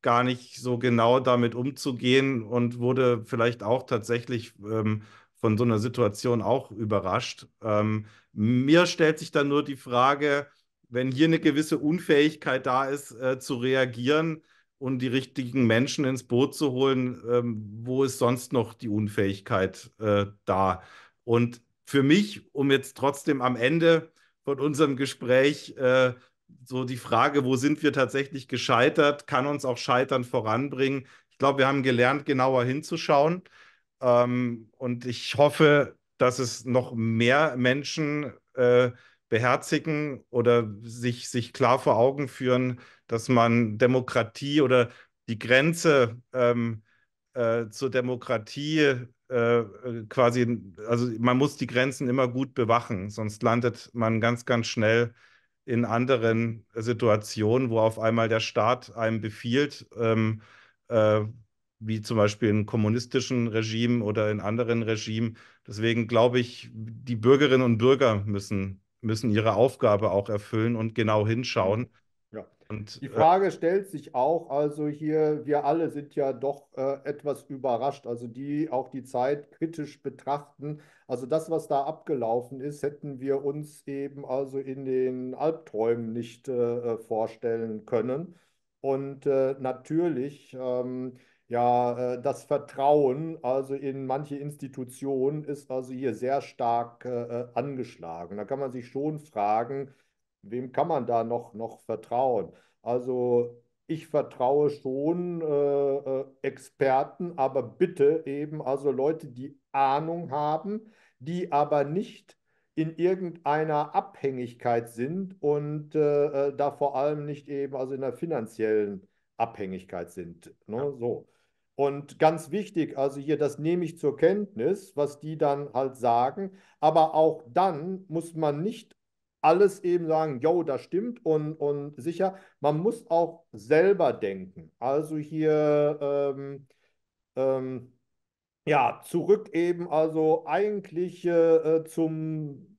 A: gar nicht so genau damit umzugehen und wurde vielleicht auch tatsächlich ähm, von so einer Situation auch überrascht. Ähm, mir stellt sich dann nur die Frage, wenn hier eine gewisse Unfähigkeit da ist, äh, zu reagieren, und die richtigen Menschen ins Boot zu holen, ähm, wo ist sonst noch die Unfähigkeit äh, da? Und für mich, um jetzt trotzdem am Ende von unserem Gespräch äh, so die Frage, wo sind wir tatsächlich gescheitert, kann uns auch Scheitern voranbringen. Ich glaube, wir haben gelernt, genauer hinzuschauen. Ähm, und ich hoffe, dass es noch mehr Menschen äh, beherzigen oder sich, sich klar vor Augen führen, dass man Demokratie oder die Grenze ähm, äh, zur Demokratie äh, äh, quasi, also man muss die Grenzen immer gut bewachen, sonst landet man ganz, ganz schnell in anderen Situationen, wo auf einmal der Staat einem befiehlt, ähm, äh, wie zum Beispiel in kommunistischen Regimen oder in anderen Regimen. Deswegen glaube ich, die Bürgerinnen und Bürger müssen müssen ihre Aufgabe auch erfüllen und genau hinschauen. Mhm. Ja. Und, die äh, Frage
B: äh, stellt sich auch, also hier, wir alle sind ja doch äh, etwas überrascht, also die auch die Zeit kritisch betrachten. Also das, was da abgelaufen ist, hätten wir uns eben also in den Albträumen nicht äh, äh vorstellen können. Und äh, natürlich ähm, ja, äh, das Vertrauen also in manche Institutionen ist also hier sehr stark äh, äh, angeschlagen. Da kann man sich schon fragen, wem kann man da noch, noch vertrauen? Also ich vertraue schon äh, Experten, aber bitte eben also Leute, die Ahnung haben, die aber nicht in irgendeiner Abhängigkeit sind und äh, da vor allem nicht eben also in der finanziellen Abhängigkeit sind. Ne? Ja. So. Und ganz wichtig, also hier, das nehme ich zur Kenntnis, was die dann halt sagen. Aber auch dann muss man nicht alles eben sagen, yo, das stimmt und, und sicher. Man muss auch selber denken. Also hier, ähm, ähm, ja, zurück eben also eigentlich äh, zum,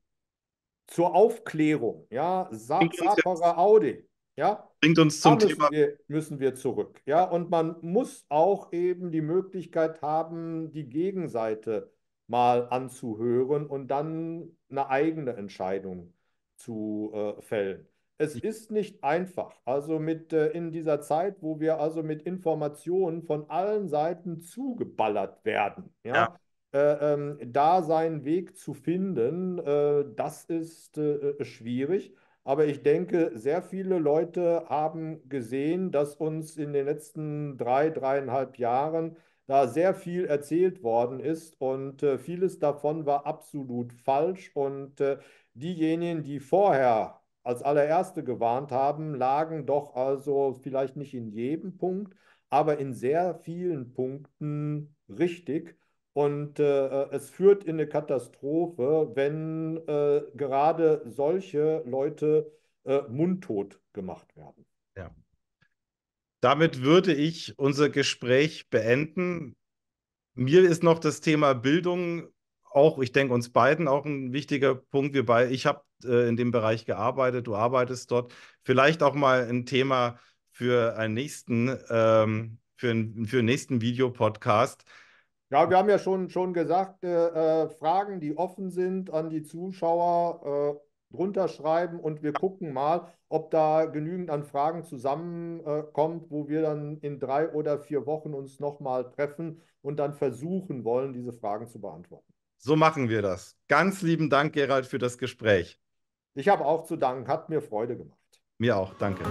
B: zur Aufklärung, ja, Sa Sapora Audi. Ja, bringt uns zum müssen Thema. Wir, müssen wir zurück. Ja, und man muss auch eben die Möglichkeit haben, die Gegenseite mal anzuhören und dann eine eigene Entscheidung zu äh, fällen. Es ist nicht einfach. Also mit äh, in dieser Zeit, wo wir also mit Informationen von allen Seiten zugeballert werden, ja, ja. Äh, ähm, da seinen Weg zu finden, äh, das ist äh, äh, schwierig. Aber ich denke, sehr viele Leute haben gesehen, dass uns in den letzten drei, dreieinhalb Jahren da sehr viel erzählt worden ist und äh, vieles davon war absolut falsch. Und äh, diejenigen, die vorher als allererste gewarnt haben, lagen doch also vielleicht nicht in jedem Punkt, aber in sehr vielen
A: Punkten
B: richtig. Und äh, äh, es führt in eine Katastrophe, wenn äh, gerade solche Leute äh, mundtot gemacht werden.
A: Ja. Damit würde ich unser Gespräch beenden. Mir ist noch das Thema Bildung auch, ich denke, uns beiden auch ein wichtiger Punkt. Wir bei, ich habe äh, in dem Bereich gearbeitet, du arbeitest dort. Vielleicht auch mal ein Thema für einen nächsten, ähm, für, ein, für nächsten Videopodcast.
B: podcast ja, wir haben ja schon, schon gesagt, äh, äh, Fragen, die offen sind an die Zuschauer, äh, drunter schreiben und wir gucken mal, ob da genügend an Fragen zusammenkommt, wo wir dann in drei oder vier Wochen uns nochmal treffen und dann versuchen wollen, diese Fragen zu beantworten.
A: So machen wir das. Ganz lieben Dank,
B: Gerald, für das Gespräch. Ich habe auch zu danken. Hat mir Freude gemacht.
A: Mir auch. Danke.